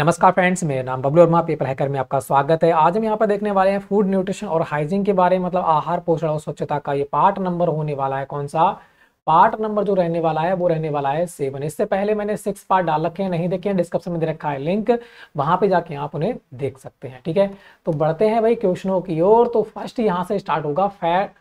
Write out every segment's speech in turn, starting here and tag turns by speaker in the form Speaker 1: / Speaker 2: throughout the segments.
Speaker 1: नमस्कार फ्रेंड्स मेरा नाम बबलू वर्मा पेपर हैकर में आपका स्वागत है आज हम यहाँ पर देखने वाले हैं फूड न्यूट्रिशन और हाइजीन के बारे में मतलब आहार पोषण और स्वच्छता का ये पार्ट नंबर होने वाला है कौन सा पार्ट नंबर जो रहने वाला है वो रहने वाला है सेवन इससे पहले मैंने सिक्स पार्ट डाल रखे हैं नहीं देखे हैं डिस्क्रिप्शन में दे रखा है लिंक वहां पे जाके आप उन्हें देख सकते हैं ठीक है तो बढ़ते हैं भाई क्वेश्चनों की ओर तो फर्स्ट यहाँ से स्टार्ट होगा फैट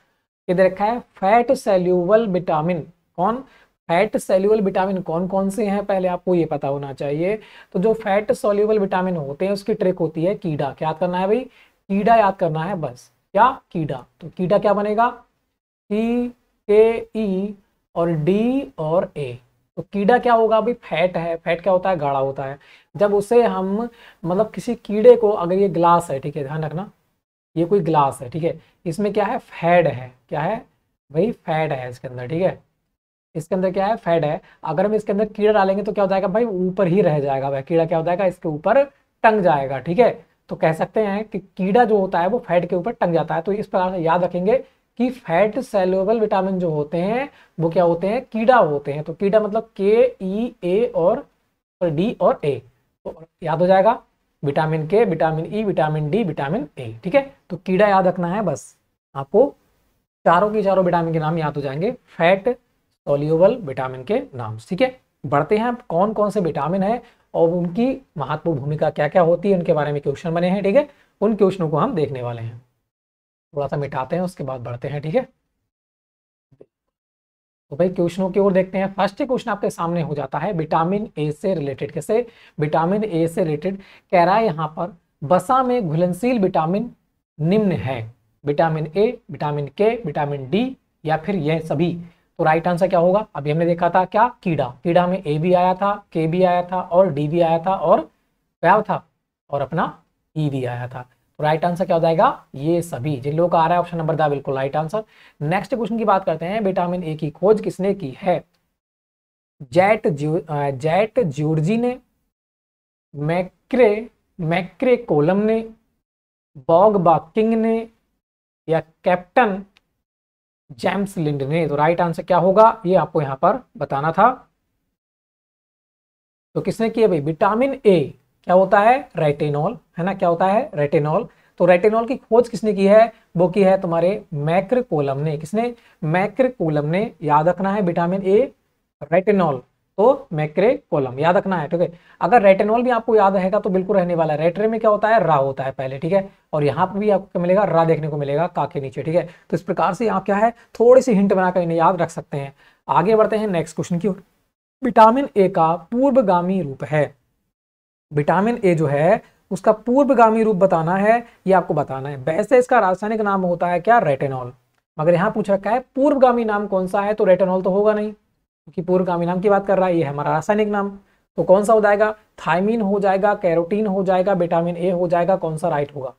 Speaker 1: ये दे रखा है फैट सेल्यूबल विटामिन कौन फैट सेल्यूबल विटामिन कौन कौन से हैं पहले आपको ये पता होना चाहिए तो जो फैट सोल्यूबल विटामिन होते हैं उसकी ट्रिक होती है कीड़ा क्या याद करना है भाई कीड़ा याद करना है बस क्या कीड़ा तो कीड़ा क्या बनेगा टी के ई और डी और ए तो कीड़ा क्या होगा भाई फैट है फैट क्या होता है गाढ़ा होता है जब उसे हम मतलब किसी कीड़े को अगर ये ग्लास है ठीक है ध्यान रखना ये कोई ग्लास है ठीक है इसमें क्या है फैड है क्या है भाई फैड है इसके अंदर ठीक है इसके अंदर क्या है फैड है अगर हम इसके अंदर कीड़ा डालेंगे तो क्या हो जाएगा भाई ऊपर ही रह जाएगा भाई कीड़ा क्या हो जाएगा इसके ऊपर टंग जाएगा ठीक है तो कह सकते हैं कि कीड़ा जो होता है वो फैट के ऊपर टंग जाता है तो इस प्रकार से याद रखेंगे कि फैट सेल्युएबल विटामिन जो होते हैं वो क्या होते हैं कीड़ा होते हैं तो कीड़ा मतलब के ई ए और डी और ए तो याद हो जाएगा vitamin K vitamin E vitamin D vitamin A ठीक है तो कीड़ा याद रखना है बस आपको चारों के चारों विटामिन के नाम याद हो जाएंगे फैट सोल्यूबल विटामिन के नाम ठीक है बढ़ते हैं कौन कौन से विटामिन है और उनकी महत्वपूर्ण भूमिका क्या क्या होती है उनके बारे में क्वेश्चन बने हैं ठीक है उन क्वेश्चनों को हम देखने वाले हैं थोड़ा सा मिटाते हैं उसके बाद बढ़ते हैं ठीक है तो भाई क्वेश्चनों की ओर देखते हैं फर्स्ट क्वेश्चन आपके सामने हो जाता है विटामिन ए से रिलेटेड कैसे विटामिन ए से रिलेटेड कह रहा है यहाँ पर बसा में घुलनशील विटामिन निम्न है vitamin A vitamin K vitamin D या फिर यह सभी तो राइट आंसर क्या होगा अभी हमने देखा था क्या कीड़ा कीड़ा में ए भी आया था के भी आया था और डी भी आया था और क्या था और अपना ई e भी आया था तो राइट आंसर क्या हो जाएगा ये सभी जिन लोगों का आ रहा है ऑप्शन नंबर दा बिल्कुल राइट आंसर नेक्स्ट क्वेश्चन की बात करते हैं विटामिन ए की खोज किसने की है जैट ज्यू जैट ज्यूर्जी ने मैक्रे मैक्रे कोलम ने बॉग बाकिंग ने या कैप्टन जेम्स लिंड ने तो राइट आंसर क्या होगा ये आपको यहां पर बताना था तो किसने किया भाई विटामिन ए क्या होता है रेटेनॉल है ना क्या होता है रेटेनॉल तो रेटेनॉल की खोज किसने की है वो की है तुम्हारे मैक्रिकोलम ने किसने मैक्रिकोलम ने याद रखना है विटामिन ए रेटेनॉल तो मैक्रे कोलम याद रखना है ठीक है अगर रेटेनॉल भी आपको याद रहेगा तो बिल्कुल रहने वाला है रेटरे में क्या होता है रा होता है पहले ठीक है और यहाँ पर भी आपको क्या मिलेगा रा देखने को मिलेगा का के नीचे ठीक है तो इस प्रकार से आप क्या है थोड़ी सी हिंट बनाकर इन्हें याद रख सकते हैं आगे बढ़ते हैं नेक्स्ट क्वेश्चन की ओर विटामिन ए का पूर्वगामी रूप है विटामिन ए जो है उसका पूर्वगामी रूप बताना है ये आपको बताना है वैसे इसका रासायनिक नाम होता है क्या रेटेनॉल मगर यहां पूछ रखा है पूर्वगामी नाम कौन सा है तो रेटेनॉल तो होगा नहीं क्योंकि पूर्वगामी नाम की बात कर रहा है ये हमारा रासायनिक नाम तो कौन सा हो जाएगा थायमिन हो जाएगा कैरोटीन हो जाएगा विटामिन ए हो जाएगा कौन सा राइट होगा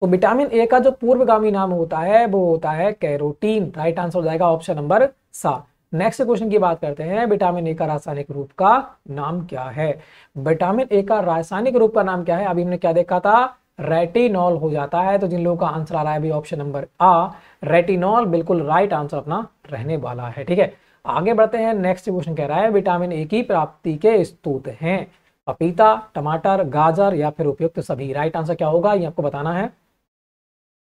Speaker 1: तो विटामिन ए का जो पूर्वगामी नाम होता है वो होता है कैरोटीन राइट आंसर हो जाएगा ऑप्शन नंबर सात नेक्स्ट क्वेश्चन की बात करते हैं विटामिन ए का रासायनिक रूप का नाम क्या है विटामिन ए का रासायनिक रूप का नाम क्या है अभी हमने क्या देखा था रेटिनॉल हो जाता है तो जिन लोगों का आंसर आ रहा है अभी ऑप्शन नंबर आ रेटिनॉल बिल्कुल राइट आंसर अपना रहने वाला है ठीक है आगे बढ़ते हैं नेक्स्ट क्वेश्चन कह रहा है विटामिन ए की प्राप्ति के स्त्रोत हैं पपीता टमाटर गाजर या फिर उपयुक्त सभी राइट आंसर क्या होगा ये आपको बताना है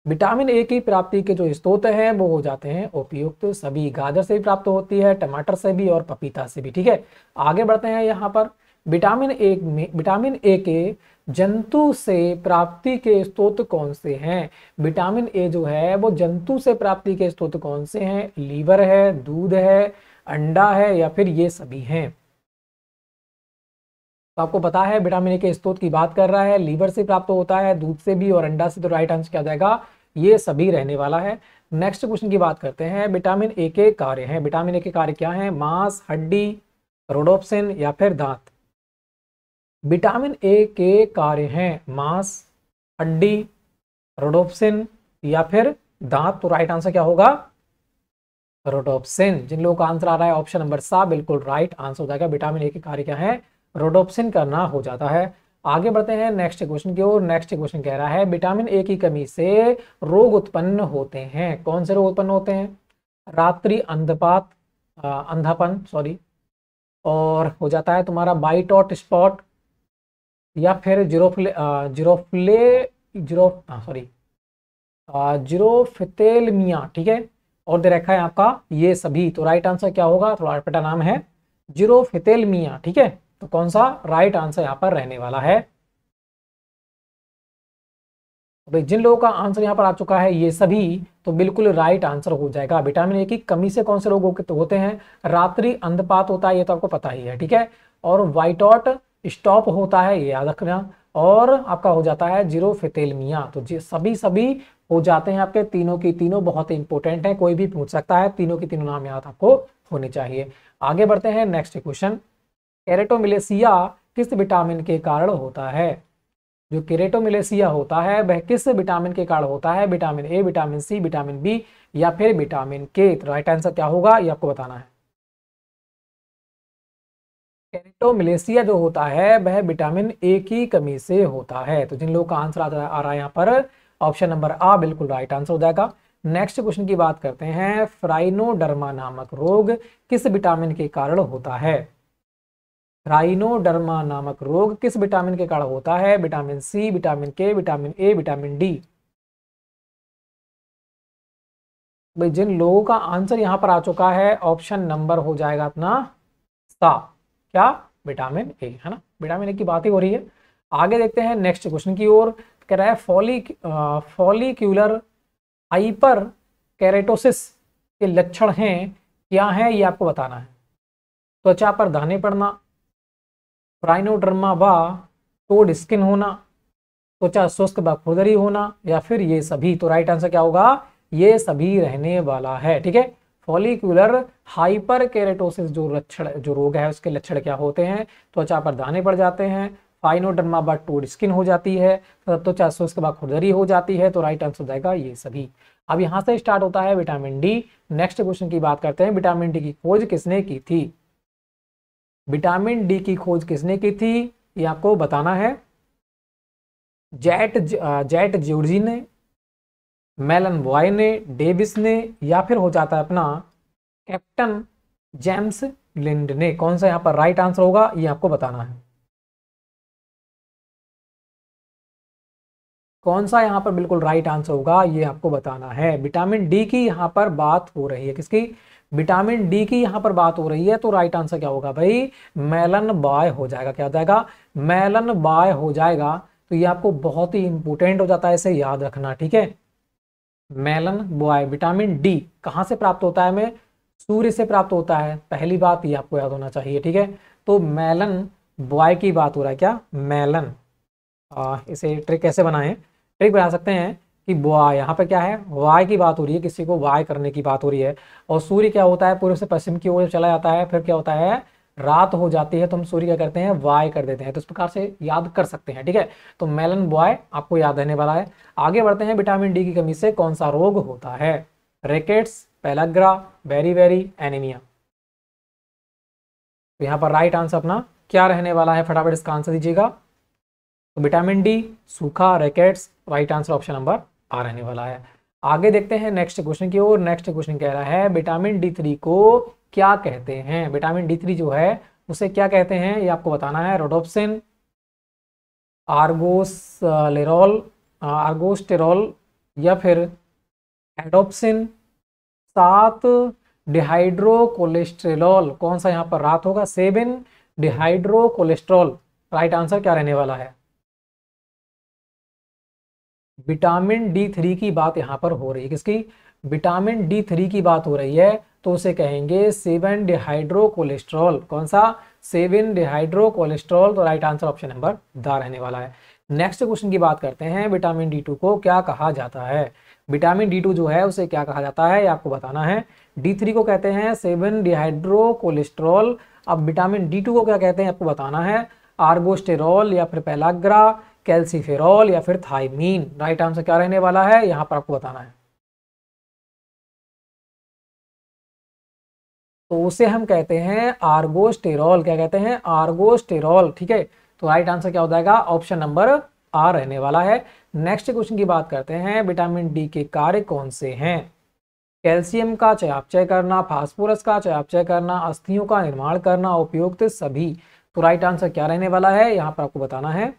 Speaker 1: विटामिन ए की प्राप्ति के जो स्त्रोत हैं वो हो जाते हैं उपयुक्त सभी गाजर से भी प्राप्त होती है टमाटर से भी और पपीता से भी ठीक है आगे बढ़ते हैं यहाँ पर विटामिन ए में विटामिन ए के जंतु से प्राप्ति के स्त्रोत कौन से हैं विटामिन ए जो है वो जंतु से प्राप्ति के स्त्रोत कौन से हैं लीवर है दूध है अंडा है या फिर ये सभी हैं तो आपको पता है विटामिन ए के स्त्रोत की बात कर रहा है लीवर से प्राप्त होता है दूध से भी और अंडा से तो राइट आंसर क्या जाएगा ये सभी रहने वाला है नेक्स्ट क्वेश्चन की बात करते हैं विटामिन ए के कार्य हैं विटामिन ए के कार्य क्या हैं मांस हड्डी रोडोप्सिन या फिर दांत विटामिन ए के कार्य हैं मांस हड्डी रोडोप्सिन या फिर दांत तो राइट आंसर क्या होगा रोडोप्सिन जिन लोगों का आंसर आ रहा है ऑप्शन नंबर सा बिल्कुल राइट आंसर हो जाएगा विटामिन ए के कार्य क्या है रोडोप्सिन करना हो जाता है आगे बढ़ते हैं नेक्स्ट क्वेश्चन की ओर नेक्स्ट क्वेश्चन कह रहा है विटामिन ए की कमी से रोग उत्पन्न होते हैं कौन से रोग उत्पन्न होते हैं रात्रि अंधपात अंधापन सॉरी और हो जाता है तुम्हारा बाइट स्पॉट या फिर जीरोफ्ले जीरोफ्ले हाँ, जीरो सॉरी जीरोफितेलमिया ठीक है और दे रखा है आपका ये सभी तो राइट आंसर क्या होगा थोड़ा अटपटा नाम है जीरो फितेल मियाँ ठीक है तो कौन सा राइट आंसर यहाँ पर रहने वाला है तो भाई जिन लोगों का आंसर यहाँ पर आ चुका है ये सभी तो बिल्कुल राइट आंसर हो जाएगा विटामिन ए की कमी से कौन से रोग तो होते हैं रात्रि अंधपात होता है ये तो आपको पता ही है ठीक है और वाइटॉट स्टॉप होता है ये याद रखना और आपका हो जाता है जीरो फितेलमिया तो जी सभी सभी हो जाते हैं आपके तीनों की तीनों बहुत इंपॉर्टेंट है कोई भी पूछ सकता है तीनों की तीनों नाम याद आपको होने चाहिए आगे बढ़ते हैं नेक्स्ट क्वेश्चन कैरेटोमिलेसिया किस विटामिन के कारण होता है जो केरेटोमिलेसिया होता है वह किस विटामिन के कारण होता है vitamin A vitamin C vitamin B या फिर विटामिन के तो राइट आंसर क्या होगा ये आपको बताना है केरेटोमिलेसिया जो होता है वह विटामिन ए की कमी से होता है तो जिन लोगों का आंसर आ रहा है यहाँ पर ऑप्शन नंबर आ बिल्कुल राइट आंसर हो जाएगा नेक्स्ट क्वेश्चन की बात करते हैं फ्राइनोडर्मा नामक रोग किस विटामिन के कारण होता है फ्राइनोडर्मा नामक रोग किस विटामिन के कारण होता है vitamin C vitamin K vitamin A vitamin D
Speaker 2: भाई जिन लोगों का आंसर यहां पर आ चुका है ऑप्शन नंबर हो जाएगा अपना सा क्या विटामिन ए
Speaker 1: है ना विटामिन ए की बात ही हो रही है आगे देखते हैं नेक्स्ट क्वेश्चन की ओर कह रहा है फॉली फॉलिक्यूलर हाइपर कैरेटोसिस के लक्षण हैं क्या है ये आपको बताना है त्वचा पर दाने पड़ना प्राइनोड्रमा व टोड स्किन होना त्वचा शुष्क व खुरदरी होना या फिर ये सभी तो राइट आंसर क्या होगा ये सभी रहने वाला है ठीक है फॉलिकुलर हाइपर कैरेटोसिस जो लक्षण जो रोग है उसके लक्षण क्या होते हैं त्वचा पर दाने पड़ जाते हैं फाइनोडर्मा बट टोड स्किन हो जाती है तो चार उसके इसके बाद खुरदरी हो जाती है तो राइट आंसर हो जाएगा ये सभी अब यहाँ से स्टार्ट होता है विटामिन डी नेक्स्ट क्वेश्चन की बात करते हैं विटामिन डी की खोज किसने की थी विटामिन डी की खोज किसने की थी ये आपको बताना है जैट जैट जोर्जी ने मेलन बॉय ने डेविस ने या फिर हो जाता है अपना
Speaker 2: कैप्टन जेम्स लिंड ने कौन सा यहाँ पर राइट आंसर होगा ये आपको बताना है कौन सा यहाँ पर बिल्कुल राइट आंसर होगा ये आपको बताना है विटामिन डी की यहाँ पर बात हो रही है किसकी
Speaker 1: विटामिन डी की यहाँ पर बात हो रही है तो राइट आंसर क्या होगा भाई मेलन बाय हो जाएगा क्या हो जाएगा मेलन बाय हो जाएगा तो ये आपको बहुत ही इंपोर्टेंट हो जाता है इसे याद रखना ठीक है मेलन बॉय विटामिन डी कहाँ से प्राप्त होता है हमें सूर्य से प्राप्त होता है पहली बात ये आपको याद होना चाहिए ठीक है तो मेलन बॉय की बात हो रहा है क्या मेलन आ, इसे ट्रिक कैसे बनाएं ट्रिक बना सकते हैं कि बुआ यहाँ पर क्या है वाय की बात हो रही है किसी को वाय करने की बात हो रही है और सूर्य क्या होता है पूर्व से पश्चिम की ओर चला जाता है फिर क्या होता है रात हो जाती है तो हम सूर्य क्या करते हैं वाय कर देते हैं तो इस प्रकार से याद कर सकते हैं ठीक है तो मेलन बॉय आपको याद रहने वाला है आगे बढ़ते हैं विटामिन डी की कमी से कौन सा रोग होता है रेकेट्स पेलाग्रा वेरी वेरी एनीमिया तो यहां पर राइट आंसर अपना क्या रहने वाला है फटाफट इसका आंसर दीजिएगा तो विटामिन डी सूखा rickets right answer option number आ रहने वाला है आगे देखते हैं नेक्स्ट क्वेश्चन की ओर नेक्स्ट क्वेश्चन कह रहा है विटामिन डी थ्री को क्या कहते हैं विटामिन डी थ्री जो है उसे क्या कहते हैं ये आपको बताना है रोडोप्सिन आर्गोसलेरोल आर्गोस्टेरोल या फिर एडोप्सिन सात डिहाइड्रोकोलेस्ट्रेलॉल कौन सा यहाँ पर रात होगा सेवन डिहाइड्रोकोलेस्ट्रॉल राइट आंसर क्या रहने वाला है विटामिन डी थ्री की बात यहाँ पर हो रही है किसकी विटामिन डी थ्री की बात हो रही है तो उसे कहेंगे सेवन डिहाइड्रो कोलेस्ट्रॉल कौन सा सेवन डिहाइड्रो कोलेस्ट्रॉल तो राइट आंसर ऑप्शन नंबर द रहने वाला है नेक्स्ट क्वेश्चन की बात करते हैं विटामिन डी टू को क्या कहा जाता है विटामिन डी टू जो है उसे क्या कहा जाता है ये आपको बताना है डी थ्री को कहते हैं सेवन डिहाइड्रो कोलेस्ट्रॉल अब विटामिन डी टू को क्या कहते हैं आपको बताना है
Speaker 2: आर्गोस्टेरॉल या फिर पैलाग्रा कैल्सीफेरॉल या फिर थाइमीन राइट आंसर क्या रहने वाला है यहाँ पर आपको बताना है तो उसे हम कहते हैं आर्गोस्टेरॉल क्या कहते हैं आर्गोस्टेरॉल
Speaker 1: ठीक है तो राइट आंसर क्या हो जाएगा ऑप्शन नंबर आ रहने वाला है नेक्स्ट क्वेश्चन की बात करते हैं विटामिन डी के कार्य कौन से हैं कैल्शियम का चयापचय करना फास्फोरस का चयापचय करना अस्थियों का निर्माण करना उपयुक्त सभी तो राइट आंसर क्या रहने वाला है यहां पर आपको बताना है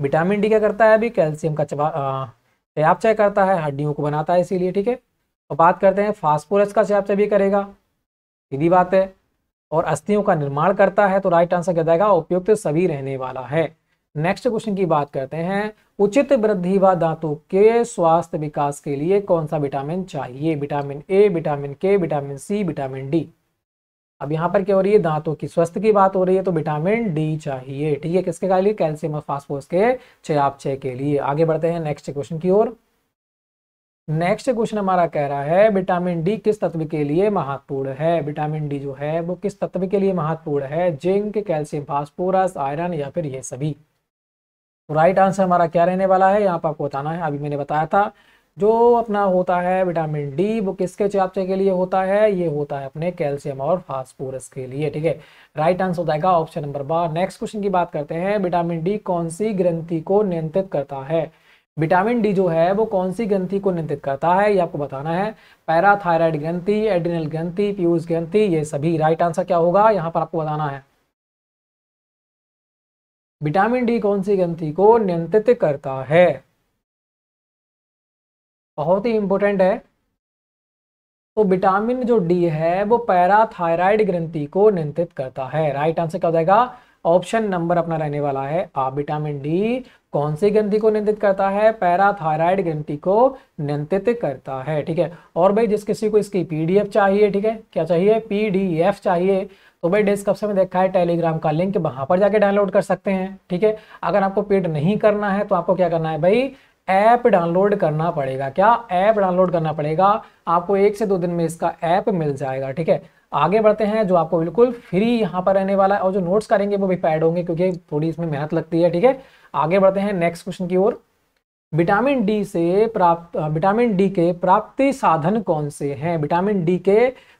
Speaker 1: विटामिन डी क्या करता है अभी कैल्शियम का चयापचय करता है हड्डियों को बनाता है इसीलिए ठीक है और तो बात करते हैं फास्फोरस का चयापचय भी करेगा सीधी बात है और अस्थियों का निर्माण करता है तो राइट आंसर क्या जाएगा उपयुक्त सभी रहने वाला है नेक्स्ट क्वेश्चन की बात करते हैं उचित वृद्धि व दांतों के स्वास्थ्य विकास के लिए कौन सा विटामिन चाहिए vitamin A vitamin K vitamin C vitamin D अब यहाँ पर क्या हो रही है दांतों की स्वस्थ की बात हो रही है तो विटामिन डी चाहिए ठीक है किसके लिए कैल्सियम और फास्फोरस के चयापचय के लिए आगे बढ़ते हैं नेक्स्ट क्वेश्चन की ओर नेक्स्ट क्वेश्चन हमारा कह रहा है विटामिन डी किस तत्व के लिए महत्वपूर्ण है विटामिन डी जो है वो किस तत्व के लिए महत्वपूर्ण है जिंक कैल्शियम फास्फोरस आयरन या फिर ये सभी राइट आंसर हमारा क्या रहने वाला है यहाँ पर आपको बताना है अभी मैंने बताया था जो अपना होता है विटामिन डी वो किसके चयापचय के लिए होता है ये होता है अपने कैल्शियम और फास्फोरस के लिए ठीक है राइट आंसर हो जाएगा ऑप्शन नंबर बार नेक्स्ट क्वेश्चन की बात करते हैं विटामिन डी कौन सी ग्रंथि को नियंत्रित करता है विटामिन डी जो है वो कौन सी ग्रंथि को नियंत्रित करता है ये आपको बताना है पैराथायराइड ग्रंथि एड्रिनल ग्रंथि प्यूज
Speaker 2: ग्रंथि ये सभी राइट आंसर क्या होगा यहाँ पर आपको बताना है विटामिन डी कौन सी ग्रंथि को नियंत्रित करता है बहुत ही इंपॉर्टेंट है तो विटामिन जो डी है वो
Speaker 1: पैराथायराइड ग्रंथि को नियंत्रित करता है राइट आंसर क्या हो जाएगा ऑप्शन नंबर अपना रहने वाला है आ विटामिन डी कौन सी ग्रंथि को नियंत्रित करता है पैराथायराइड ग्रंथि को नियंत्रित करता है ठीक है और भाई जिस किसी को इसकी पीडीएफ चाहिए ठीक है क्या चाहिए पीडीएफ चाहिए तो भाई डिस्क्रिप्शन में देखा है टेलीग्राम का लिंक वहां पर जाके डाउनलोड कर सकते हैं ठीक है अगर आपको पेड नहीं करना है तो आपको क्या करना है भाई ऐप डाउनलोड करना पड़ेगा क्या ऐप डाउनलोड करना पड़ेगा आपको एक से दो दिन में इसका ऐप मिल जाएगा ठीक है आगे बढ़ते हैं जो आपको बिल्कुल फ्री यहाँ पर रहने वाला है और जो नोट्स करेंगे वो भी पैड होंगे क्योंकि थोड़ी इसमें मेहनत लगती है ठीक है आगे बढ़ते हैं नेक्स्ट क्वेश्चन की ओर विटामिन डी से प्राप्त विटामिन डी के प्राप्ति साधन कौन से हैं विटामिन डी के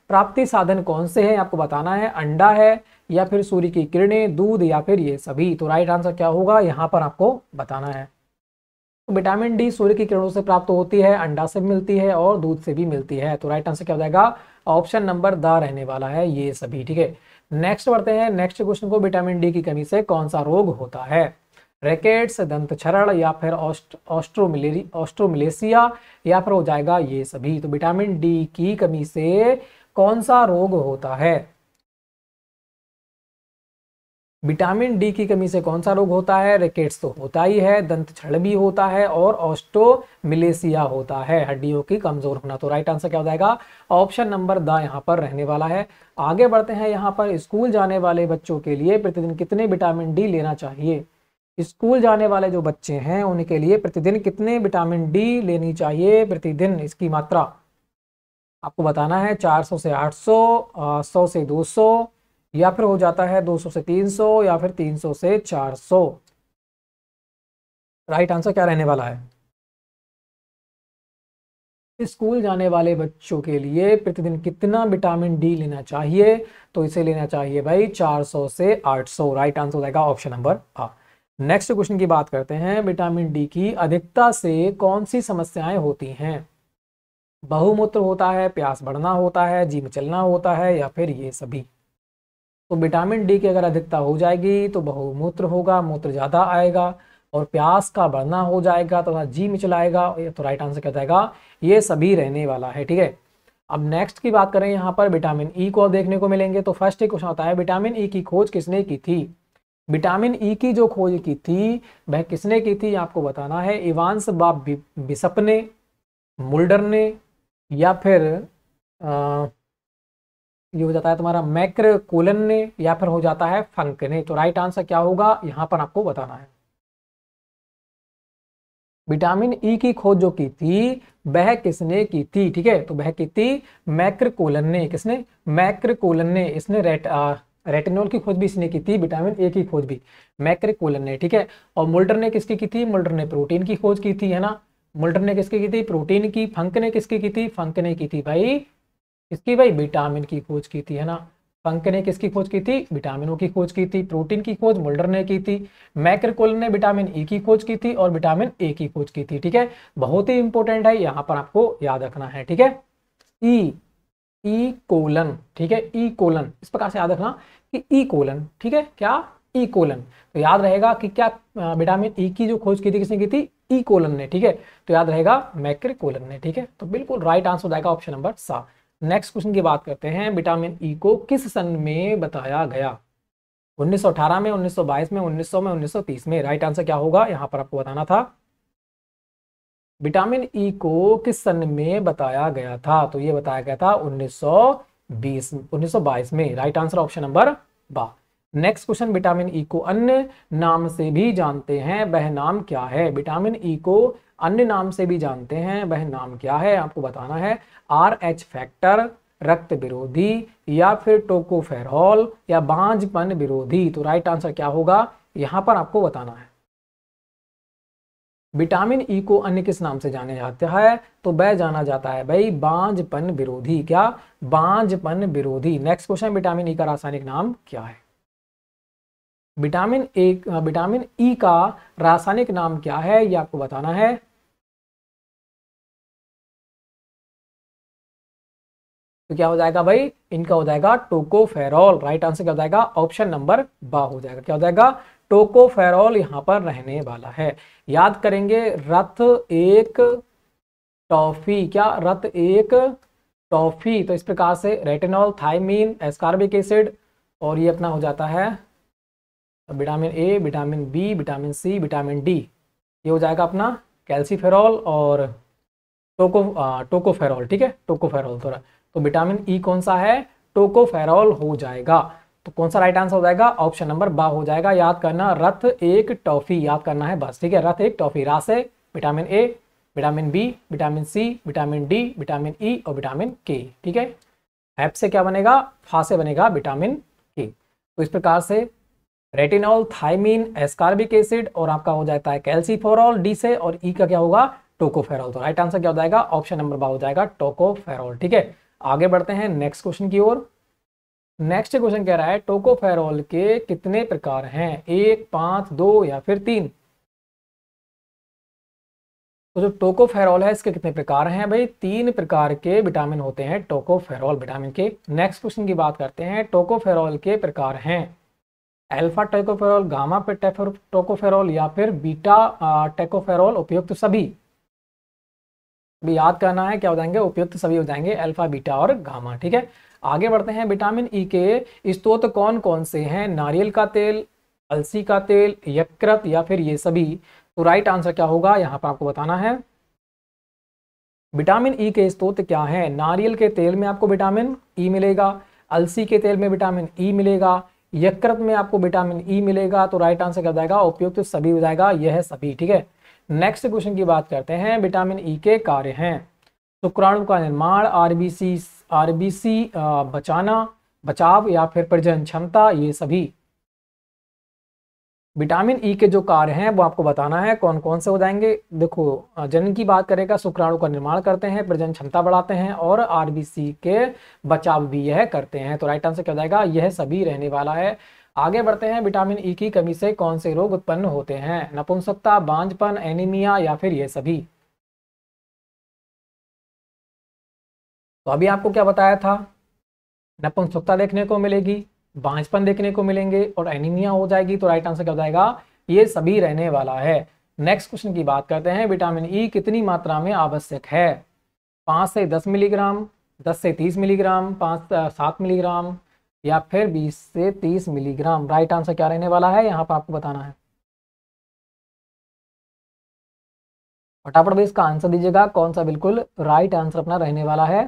Speaker 1: प्राप्ति साधन कौन से हैं आपको बताना है अंडा है या फिर सूर्य की किरणें दूध या फिर ये सभी तो राइट आंसर क्या होगा यहाँ पर आपको बताना है विटामिन डी सूर्य की किरणों से प्राप्त होती है अंडा से मिलती है और दूध से भी मिलती है तो राइट आंसर क्या हो जाएगा ऑप्शन नंबर द रहने वाला है ये सभी ठीक है नेक्स्ट बढ़ते हैं नेक्स्ट क्वेश्चन को विटामिन डी की कमी से कौन सा रोग होता है रैकेट्स दंत छरण या फिर ऑस्ट्रोमिलेरी ऑस्ट्रोमिलेसिया या फिर हो जाएगा ये सभी तो विटामिन डी की कमी से कौन सा रोग होता है विटामिन डी की कमी से कौन सा रोग होता है रेकेट्स तो होता ही है दंत छड़ भी होता है और ऑस्टोमिलेसिया होता है हड्डियों की कमजोर होना तो राइट आंसर क्या हो जाएगा ऑप्शन नंबर द यहाँ पर रहने वाला है आगे बढ़ते हैं यहाँ पर स्कूल जाने वाले बच्चों के लिए प्रतिदिन कितने विटामिन डी लेना चाहिए स्कूल जाने वाले जो बच्चे हैं उनके लिए प्रतिदिन कितने विटामिन डी लेनी चाहिए प्रतिदिन इसकी मात्रा आपको बताना है चार से आठ सौ से दो या फिर हो जाता है 200 से 300 या फिर 300 से
Speaker 2: 400 राइट आंसर क्या रहने वाला है स्कूल जाने वाले बच्चों के लिए प्रतिदिन कितना विटामिन डी
Speaker 1: लेना चाहिए तो इसे लेना चाहिए भाई 400 से 800 राइट आंसर हो जाएगा ऑप्शन नंबर आ नेक्स्ट क्वेश्चन की बात करते हैं विटामिन डी की अधिकता से कौन सी समस्याएं होती हैं बहुमूत्र होता है प्यास बढ़ना होता है जीव चलना होता है या फिर ये सभी तो विटामिन डी की अगर अधिकता हो जाएगी तो बहुमूत्र होगा मूत्र ज़्यादा आएगा और प्यास का बढ़ना हो जाएगा तो जी मिचलाएगा तो राइट आंसर क्या जाएगा ये सभी रहने वाला है ठीक है अब नेक्स्ट की बात करें यहाँ पर विटामिन ई e को देखने को मिलेंगे तो फर्स्ट एक क्वेश्चन होता है विटामिन ई e की खोज किसने की थी विटामिन ई e की जो खोज की थी वह किसने की थी आपको बताना है इवानस बाप बिसप ने मुल्डर ने या फिर आ, ये हो जाता है तुम्हारा मैक्र कोलन ने या फिर हो जाता है फंक ने तो राइट आंसर क्या होगा यहां पर आपको बताना है विटामिन ई e की खोज जो की थी वह किसने की थी ठीक है तो वह की थी मैक्र कोलन ने किसने मैक्र कोलन ने इसने रेट आ, रेटिनोल की खोज भी इसने की थी विटामिन ए की खोज भी मैक्र कोलन ने ठीक है और मोल्डर ने किसकी की थी मोल्डर ने प्रोटीन की खोज की थी है ना मोल्डर ने किसकी की थी प्रोटीन की फंक ने किसकी की थी फंक ने की थी भाई इसकी भाई विटामिन की खोज की थी है ना पंक ने किसकी खोज की थी विटामिनों की खोज की थी प्रोटीन की खोज मोल्डर ने की थी मैक्रकोल ने विटामिन ई e की खोज की थी और विटामिन ए की खोज की थी ठीक है बहुत ही इंपॉर्टेंट है यहाँ पर आपको याद रखना है ठीक है ई ई कोलन ठीक है ई e कोलन इस प्रकार से याद रखना कि ई e कोलन ठीक है क्या ई e कोलन तो याद रहेगा कि क्या विटामिन ई e की जो खोज की थी किसने की थी ई कोलन ने ठीक है तो याद रहेगा मैक्रिकोलन ने ठीक है तो बिल्कुल राइट आंसर जाएगा ऑप्शन नंबर सात नेक्स्ट क्वेश्चन की बात करते हैं विटामिन ई e को किस सन में बताया गया 1918 में 1922 में 1900 में 1930 में राइट आंसर क्या होगा यहां पर आपको बताना था विटामिन ई e को किस सन में बताया गया था तो ये बताया गया था 1920 1922 में राइट आंसर ऑप्शन नंबर बा नेक्स्ट क्वेश्चन विटामिन ई को अन्य नाम से भी जानते हैं वह नाम क्या है विटामिन ई e को अन्य नाम से भी जानते हैं वह नाम क्या है आपको बताना है आर एच फैक्टर रक्त विरोधी या फिर टोकोफेरॉल या बांझपन विरोधी तो राइट आंसर क्या होगा यहां पर आपको बताना है विटामिन ई e को अन्य किस नाम से जाने जाता है तो वह जाना जाता है भाई बांझपन विरोधी क्या बांझपन विरोधी next question vitamin E e का रासायनिक नाम क्या है विटामिन ए
Speaker 2: विटामिन ई का रासायनिक नाम क्या है ये आपको बताना है तो क्या हो जाएगा भाई इनका हो जाएगा टोकोफेरॉल राइट आंसर क्या हो जाएगा ऑप्शन नंबर बा हो जाएगा क्या हो जाएगा
Speaker 1: टोकोफेरॉल यहां पर रहने वाला है याद करेंगे रथ एक टॉफी क्या रथ एक टॉफी तो इस प्रकार से रेटेनॉल थाइमीन एस्कार्बिक एसिड और ये अपना हो जाता है vitamin A vitamin B vitamin C vitamin D ये हो जाएगा अपना कैल्सीफेरॉल और टोको टोकोफेरॉल ठीक है टोकोफेरॉल थोड़ा तो विटामिन ई e कौन सा है टोकोफेरॉल हो जाएगा तो कौन सा राइट आंसर हो जाएगा ऑप्शन नंबर बा हो जाएगा याद करना रथ एक टॉफी याद करना है बस ठीक है रथ एक टॉफी रा से vitamin A vitamin B vitamin C vitamin D vitamin E e और विटामिन के ठीक है एप से क्या बनेगा फा से बनेगा विटामिन के तो इस प्रकार से रेटिनॉल थाइमिन एस्कार्बिक एसिड और आपका हो जाता है कैल्सीफोरॉल डी से और ई e का क्या होगा टोकोफेरॉल तो राइट आंसर क्या हो जाएगा ऑप्शन नंबर बा हो जाएगा टोकोफेरॉल ठीक है आगे बढ़ते हैं नेक्स्ट क्वेश्चन की ओर
Speaker 2: नेक्स्ट क्वेश्चन कह रहा है टोकोफेरोल के कितने प्रकार हैं एक पांच दो या फिर तीन तो जो टोकोफेरोल है
Speaker 1: इसके कितने प्रकार हैं भाई तीन प्रकार के विटामिन होते हैं टोकोफेरोल विटामिन के नेक्स्ट क्वेश्चन की बात करते हैं टोकोफेरोल के प्रकार हैं अल्फा टेकोफेरॉल गामा टोकोफेरोल या फिर बीटा टेकोफेरोल उपयुक्त सभी भी याद करना है क्या हो जाएंगे उपयुक्त सभी हो जाएंगे अल्फा बीटा और गामा ठीक है आगे बढ़ते हैं विटामिन ई e के स्त्रोत तो कौन कौन से हैं नारियल का तेल अलसी का तेल यकृत या फिर ये सभी तो राइट आंसर क्या होगा यहाँ पर आपको बताना है विटामिन ई e के स्त्रोत क्या है नारियल के तेल में आपको विटामिन ई e मिलेगा अलसी के तेल में विटामिन ई मिलेगा यकृत में आपको विटामिन ई मिलेगा तो राइट आंसर क्या हो जाएगा उपयुक्त सभी हो जाएगा यह सभी ठीक है नेक्स्ट क्वेश्चन की बात करते हैं विटामिन ई e के कार्य हैं शुक्राणु तो का निर्माण आरबीसी आरबीसी बचाना बचाव या फिर प्रजन क्षमता ये सभी विटामिन ई e के जो कार्य हैं वो आपको बताना है कौन कौन से हो जाएंगे देखो जन की बात करेगा शुक्राणु का निर्माण करते हैं प्रजन क्षमता बढ़ाते हैं और आरबीसी के बचाव भी यह करते हैं तो राइट आंसर क्या हो जाएगा यह सभी रहने वाला है आगे बढ़ते हैं विटामिन ई e की कमी से कौन से
Speaker 2: रोग उत्पन्न होते हैं नपुंसकता बांझपन एनीमिया या फिर ये सभी तो अभी आपको क्या बताया था नपुंसकता देखने को मिलेगी बांझपन देखने को मिलेंगे और एनीमिया हो जाएगी तो राइट आंसर क्या हो जाएगा
Speaker 1: ये सभी रहने वाला है नेक्स्ट क्वेश्चन की बात करते हैं विटामिन ई e कितनी मात्रा में आवश्यक है पांच से दस मिलीग्राम दस से तीस मिलीग्राम पांच सात
Speaker 2: मिलीग्राम या फिर 20 से 30 मिलीग्राम राइट आंसर क्या रहने वाला है यहां पर आपको बताना है फटाफट भाई इसका आंसर दीजिएगा कौन सा बिल्कुल राइट आंसर अपना रहने वाला है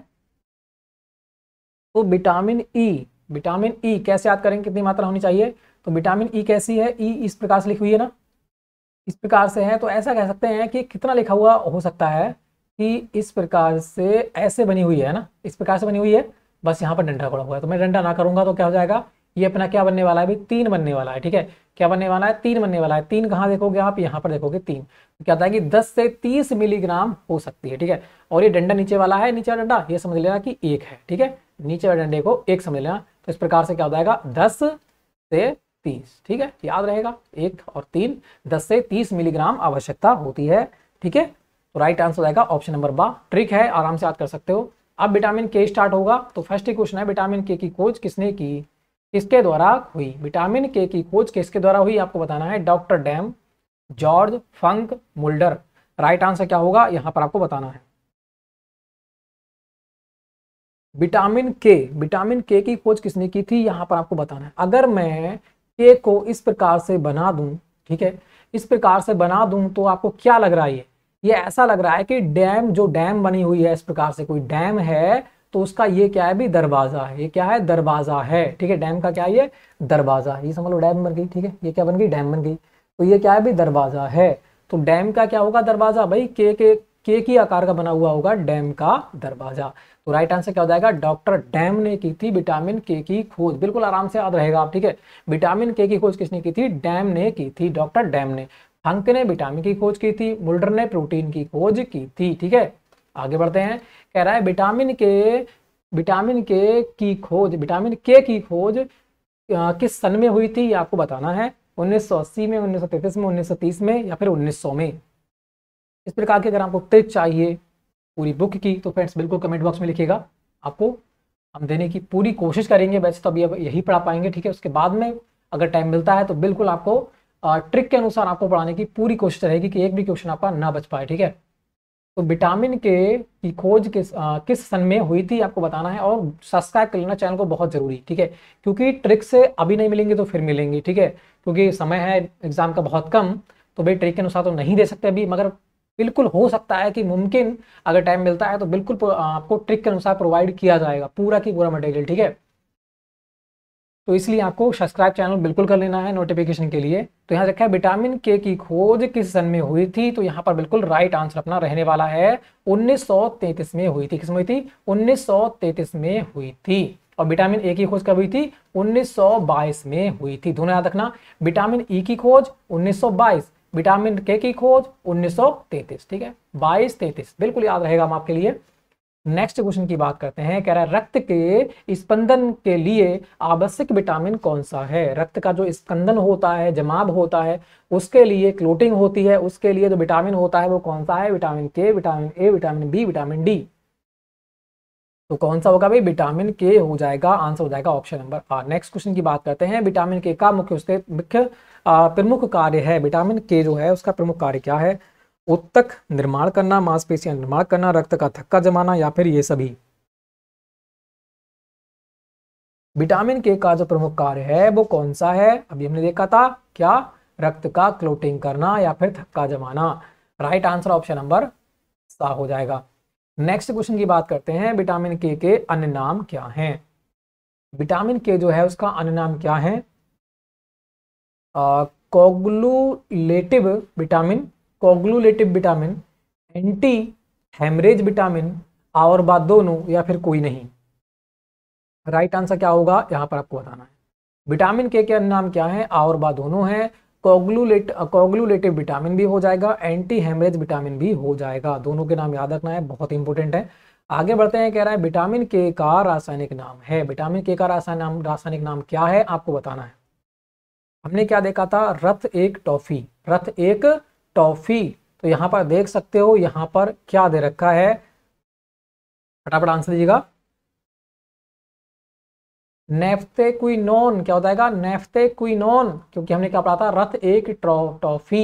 Speaker 2: तो विटामिन
Speaker 1: ई विटामिन ई कैसे याद करेंगे कितनी मात्रा होनी चाहिए तो विटामिन ई e कैसी है ई e इस प्रकार से लिखी हुई है ना इस प्रकार से है तो ऐसा कह सकते हैं कि कितना लिखा हुआ हो सकता है कि इस प्रकार से ऐसे बनी हुई है ना इस प्रकार से बनी हुई है बस यहाँ पर डंडा खड़ा हुआ है तो मैं डंडा ना करूंगा तो क्या हो जाएगा ये अपना क्या बनने वाला है भाई तीन बनने वाला है ठीक है क्या बनने वाला है तीन बनने वाला है तीन कहाँ देखोगे आप यहाँ पर देखोगे तीन तो क्या होता है कि दस से तीस मिलीग्राम हो सकती है ठीक है और ये डंडा नीचे वाला है नीचे वाला डंडा ये समझ लेना कि एक है ठीक है नीचे वाले डंडे को एक समझ लेना तो इस प्रकार से क्या हो जाएगा दस से तीस ठीक है याद रहेगा एक और तीन दस से तीस मिलीग्राम आवश्यकता होती है ठीक है तो राइट आंसर आएगा ऑप्शन नंबर बा ट्रिक है आराम से याद कर सकते हो अब विटामिन के स्टार्ट होगा तो फर्स्ट ही क्वेश्चन है विटामिन के की खोज किसने की किसके द्वारा हुई विटामिन के की खोज किसके द्वारा हुई आपको बताना है
Speaker 2: doctor Dam George Funk Mulder right answer क्या होगा यहां पर आपको बताना है विटामिन के विटामिन के की खोज किसने की थी यहां पर आपको बताना है अगर मैं के को इस प्रकार से बना दूं
Speaker 1: ठीक है इस प्रकार से बना दूं तो आपको क्या लग रहा है ये ऐसा लग रहा है कि डैम जो डैम बनी हुई है इस प्रकार से कोई डैम है तो उसका ये क्या है भी दरवाजा है ये क्या है दरवाजा है ठीक है डैम का क्या ये दरवाजा ये समझ लो डैम बन गई ठीक है ये क्या बन गई डैम बन गई तो ये क्या है भी दरवाजा है तो डैम का क्या होगा दरवाजा भाई के के के की आकार का बना हुआ होगा डैम का दरवाजा तो राइट आंसर क्या हो जाएगा डॉक्टर डैम ने की थी विटामिन के की खोज बिल्कुल आराम से याद रहेगा आप ठीक है विटामिन के की खोज किसने की थी डैम ने की थी डॉक्टर डैम ने हंक ने विटामिन की खोज की थी मुल्डर ने प्रोटीन की खोज की थी ठीक है आगे बढ़ते हैं कह रहा है विटामिन के विटामिन के की खोज विटामिन के की खोज किस सन में हुई थी आपको बताना है 1980 में 1933 में 1930 में या फिर 1900 में इस प्रकार की अगर आपको टिप्स चाहिए पूरी बुक की तो फ्रेंड्स बिल्कुल कमेंट बॉक्स में लिखिएगा आपको हम देने की पूरी कोशिश करेंगे वैसे तो अभी अब यही पढ़ा पाएंगे ठीक है उसके बाद में अगर टाइम मिलता है तो बिल्कुल आपको ट्रिक के अनुसार आपको पढ़ाने की पूरी कोशिश रहेगी कि एक भी क्वेश्चन आपका ना बच पाए ठीक है तो विटामिन के की खोज किस आ, किस सन में हुई थी आपको बताना है और सब्सक्राइब कर लेना चैनल को बहुत जरूरी ठीक है क्योंकि ट्रिक से अभी नहीं मिलेंगे तो फिर मिलेंगी ठीक है क्योंकि समय है एग्जाम का बहुत कम तो भाई ट्रिक के अनुसार तो नहीं दे सकते अभी मगर बिल्कुल हो सकता है कि मुमकिन अगर टाइम मिलता है तो बिल्कुल आपको ट्रिक के अनुसार प्रोवाइड किया जाएगा पूरा की पूरा मटेरियल ठीक है तो इसलिए आपको सब्सक्राइब चैनल बिल्कुल कर लेना है नोटिफिकेशन के लिए तो यहाँ रखा है विटामिन के की खोज किस सन में हुई थी तो यहाँ पर बिल्कुल राइट आंसर अपना रहने वाला है 1933 में हुई थी किस में हुई थी 1933 में हुई थी और विटामिन ए की खोज कब हुई थी 1922 में हुई थी दोनों याद रखना विटामिन ई e की खोज 1922 विटामिन के की खोज 1933 ठीक है 22 33 बिल्कुल याद रहेगा हम आपके लिए नेक्स्ट क्वेश्चन की बात करते हैं कह रहा है रक्त के स्पंदन के लिए आवश्यक विटामिन कौन सा है रक्त का जो स्पंदन होता है जमाव होता है उसके लिए क्लोटिंग होती है उसके लिए जो विटामिन होता है वो कौन सा है vitamin K vitamin A vitamin B vitamin D तो कौन सा होगा भाई विटामिन के हो जाएगा आंसर हो जाएगा ऑप्शन नंबर आर नेक्स्ट क्वेश्चन की बात करते हैं विटामिन के का मुख्य उसके मुख्य प्रमुख कार्य है विटामिन के जो है उसका प्रमुख कार्य क्या है उत्तक निर्माण करना मांसपेशियां निर्माण
Speaker 2: करना रक्त का थक्का जमाना या फिर ये सभी विटामिन के का जो प्रमुख कार्य है वो कौन सा है अभी हमने देखा था क्या रक्त
Speaker 1: का क्लोटिंग करना या फिर थक्का जमाना राइट आंसर ऑप्शन नंबर सा हो जाएगा नेक्स्ट क्वेश्चन की बात करते हैं विटामिन के के अन्य नाम क्या है विटामिन के जो है उसका अन्य नाम क्या है coagulative vitamin coagulative vitamin anti haemorrhage vitamin और बाद दोनों या फिर कोई नहीं राइट right आंसर क्या होगा यहाँ पर आपको बताना है विटामिन के के नाम क्या है और बाद दोनों है कॉग्लुलेट कॉग्लुलेटिव विटामिन भी हो जाएगा एंटी हेमरेज विटामिन भी हो जाएगा दोनों के नाम याद रखना है बहुत इंपॉर्टेंट है आगे बढ़ते हैं कह रहा है विटामिन के का रासायनिक नाम है विटामिन के का रासायनिक नाम रासायनिक नाम क्या है आपको बताना है हमने क्या देखा था रथ एक
Speaker 2: टॉफी रथ एक टॉफी तो यहां पर देख सकते हो यहां पर क्या दे रखा है फटाफट आंसर दीजिएगा नेफ्ते नॉन क्या हो जाएगा नेफ्ते नॉन क्योंकि हमने क्या पढ़ा था रथ एक
Speaker 1: टॉफी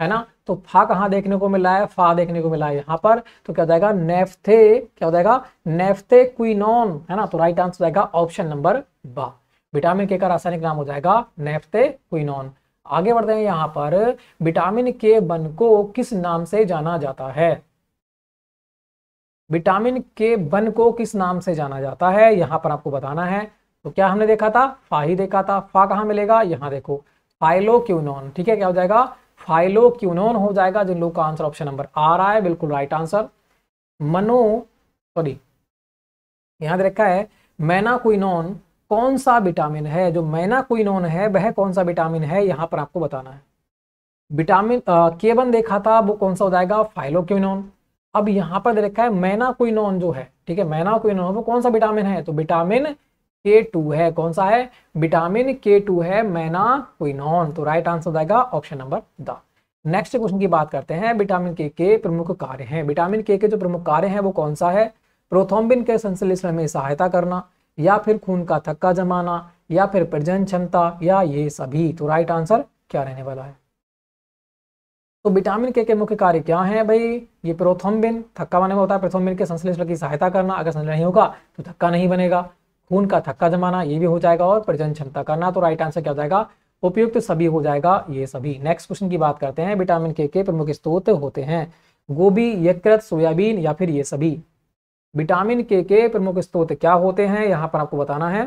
Speaker 1: है ना तो फा कहां देखने को मिला है फा देखने को मिला है यहां पर तो क्या हो जाएगा नेफ्थे क्या हो जाएगा नेफ्थे नॉन है ना तो राइट आंसर हो जाएगा ऑप्शन नंबर बा विटामिन के का रासायनिक नाम हो जाएगा नेफ्थे क्विनोन आगे बढ़ते हैं यहाँ पर विटामिन के वन को किस नाम से जाना जाता है विटामिन के वन को किस नाम से जाना जाता है यहां पर आपको बताना है तो क्या हमने देखा था फा ही देखा था फा कहा मिलेगा यहां देखो फाइलो क्यूनोन ठीक है क्या हो जाएगा फाइलो क्यूनोन हो जाएगा जिन लोग का आंसर ऑप्शन नंबर आ रहा है बिल्कुल राइट आंसर मनो सॉरी यहां रखा है मैना क्विनोन कौन सा विटामिन है जो मैना क्विनोन है वह कौन सा विटामिन है यहां पर आपको बताना है विटामिन के वन देखा था वो कौन सा हो जाएगा फाइलोक्विनोन अब यहां पर देखा है मैना क्विनोन जो है ठीक है मैना क्विनोन वो कौन सा विटामिन है तो विटामिन के टू है कौन सा है विटामिन के टू है मैना क्विनोन तो राइट आंसर हो जाएगा ऑप्शन नंबर द नेक्स्ट क्वेश्चन की बात करते हैं विटामिन के के प्रमुख कार्य हैं विटामिन के के जो प्रमुख कार्य हैं वो कौन सा है प्रोथोम्बिन के संश्लेषण में सहायता करना या फिर खून का थक्का जमाना या फिर प्रजन क्षमता या ये सभी तो राइट आंसर क्या रहने वाला है तो विटामिन के के मुख्य कार्य क्या है भाई ये प्रोथोम्बिन थक्का बने होता है प्रोथोम्बिन के संश्लेषण की सहायता करना अगर संश्लेषण नहीं होगा तो थक्का नहीं बनेगा खून का थक्का जमाना ये भी हो जाएगा और प्रजन क्षमता करना तो राइट आंसर क्या हो जाएगा उपयुक्त तो सभी हो जाएगा ये सभी नेक्स्ट क्वेश्चन की बात करते हैं विटामिन के के प्रमुख स्त्रोत होते हैं गोभी यकृत सोयाबीन या फिर ये सभी विटामिन के के प्रमुख स्त्रोत क्या होते हैं यहाँ पर आपको बताना है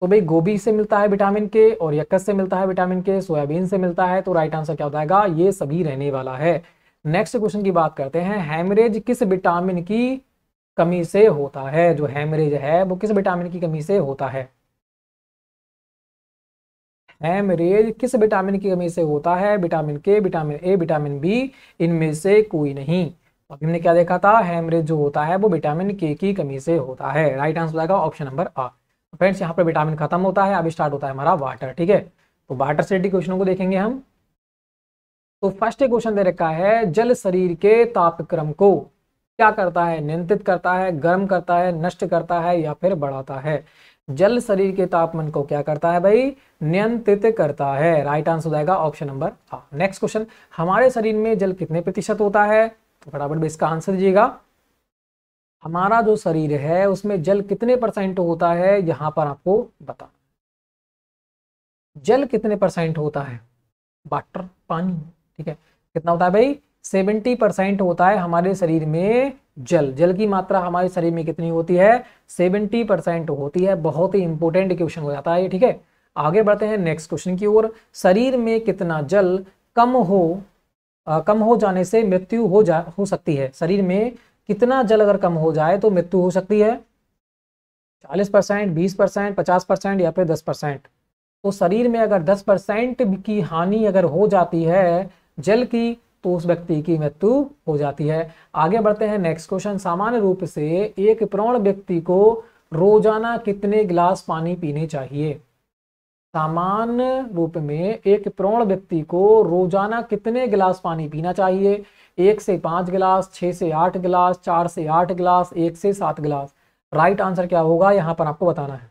Speaker 1: तो भाई गोभी से मिलता है विटामिन के और यक्कस से मिलता है विटामिन के सोयाबीन से मिलता है तो राइट आंसर क्या बताएगा ये सभी रहने वाला है नेक्स्ट क्वेश्चन की बात करते हैं हेमरेज किस विटामिन की कमी से होता है जो हेमरेज है वो किस विटामिन की कमी से होता है हेमरेज किस विटामिन की कमी से होता है vitamin K vitamin A vitamin B इनमें से कोई नहीं तो अभी हमने क्या देखा था हेमरेज जो होता है वो विटामिन के की कमी से होता है राइट आंसर आएगा ऑप्शन नंबर आ फ्रेंड्स यहाँ पर विटामिन खत्म होता है अब स्टार्ट होता है हमारा वाटर ठीक है तो वाटर से रिलेटेड क्वेश्चनों को देखेंगे हम तो फर्स्ट क्वेश्चन दे रखा है जल शरीर के तापक्रम को क्या करता है नियंत्रित करता है गर्म करता है नष्ट करता है या फिर बढ़ाता है जल शरीर के तापमान को क्या करता है भाई नियंत्रित करता है राइट आंसर हो जाएगा ऑप्शन नंबर नेक्स्ट क्वेश्चन हमारे शरीर में जल कितने प्रतिशत होता है तो फटाफट भी इसका आंसर दीजिएगा हमारा जो शरीर है उसमें जल कितने परसेंट होता है यहां पर आपको बता जल कितने परसेंट होता है वाटर पानी ठीक है कितना होता है भाई सेवेंटी परसेंट होता है हमारे शरीर में जल जल की मात्रा हमारे शरीर में कितनी होती है सेवेंटी परसेंट होती है बहुत ही इंपॉर्टेंट क्वेश्चन हो जाता है ये ठीक है आगे बढ़ते हैं नेक्स्ट क्वेश्चन की ओर शरीर में कितना जल कम हो कम हो जाने से मृत्यु हो जा हो सकती है शरीर में कितना जल अगर कम हो जाए तो मृत्यु हो सकती है चालीस परसेंट बीस परसेंट पचास परसेंट या फिर दस परसेंट तो शरीर में अगर दस परसेंट की हानि अगर हो जाती है जल की तो उस व्यक्ति की मृत्यु हो जाती है आगे बढ़ते हैं नेक्स्ट क्वेश्चन सामान्य रूप से एक प्रौण व्यक्ति को रोजाना कितने गिलास पानी पीने चाहिए सामान्य रूप में एक प्रौण व्यक्ति को रोजाना कितने गिलास पानी पीना चाहिए एक से पांच गिलास छह से आठ गिलास चार से आठ गिलास एक से सात गिलास राइट आंसर क्या होगा यहाँ पर आपको बताना है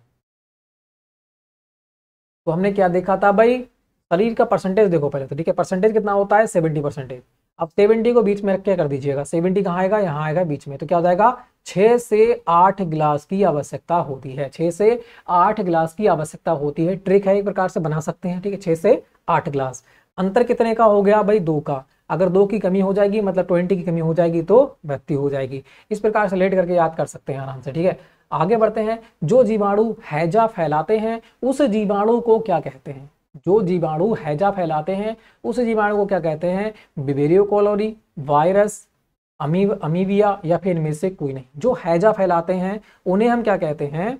Speaker 1: तो हमने क्या देखा था भाई शरीर का परसेंटेज देखो पहले तो ठीक है परसेंटेज कितना होता है सेवेंटी परसेंटेज अब सेवेंटी को बीच में रख के कर दीजिएगा सेवेंटी कहाँ आएगा यहाँ आएगा बीच में तो क्या हो जाएगा छः से आठ गिलास की आवश्यकता होती है छः से आठ गिलास की आवश्यकता होती है ट्रिक है एक प्रकार से बना सकते हैं ठीक है छः से आठ गिलास अंतर कितने का हो गया भाई दो का अगर दो की कमी हो जाएगी मतलब ट्वेंटी की कमी हो जाएगी तो मृत्यु हो जाएगी इस प्रकार से लेट करके याद कर सकते हैं आराम से ठीक है आगे बढ़ते हैं जो जीवाणु हैजा फैलाते हैं उस जीवाणु को क्या कहते हैं जो जीवाणु हैजा फैलाते हैं उस जीवाणु को क्या कहते हैं बिबेरियो कॉलोरी वायरस अमीब अमीबिया या फिर इनमें से कोई नहीं जो हैजा फैलाते हैं उन्हें हम क्या कहते हैं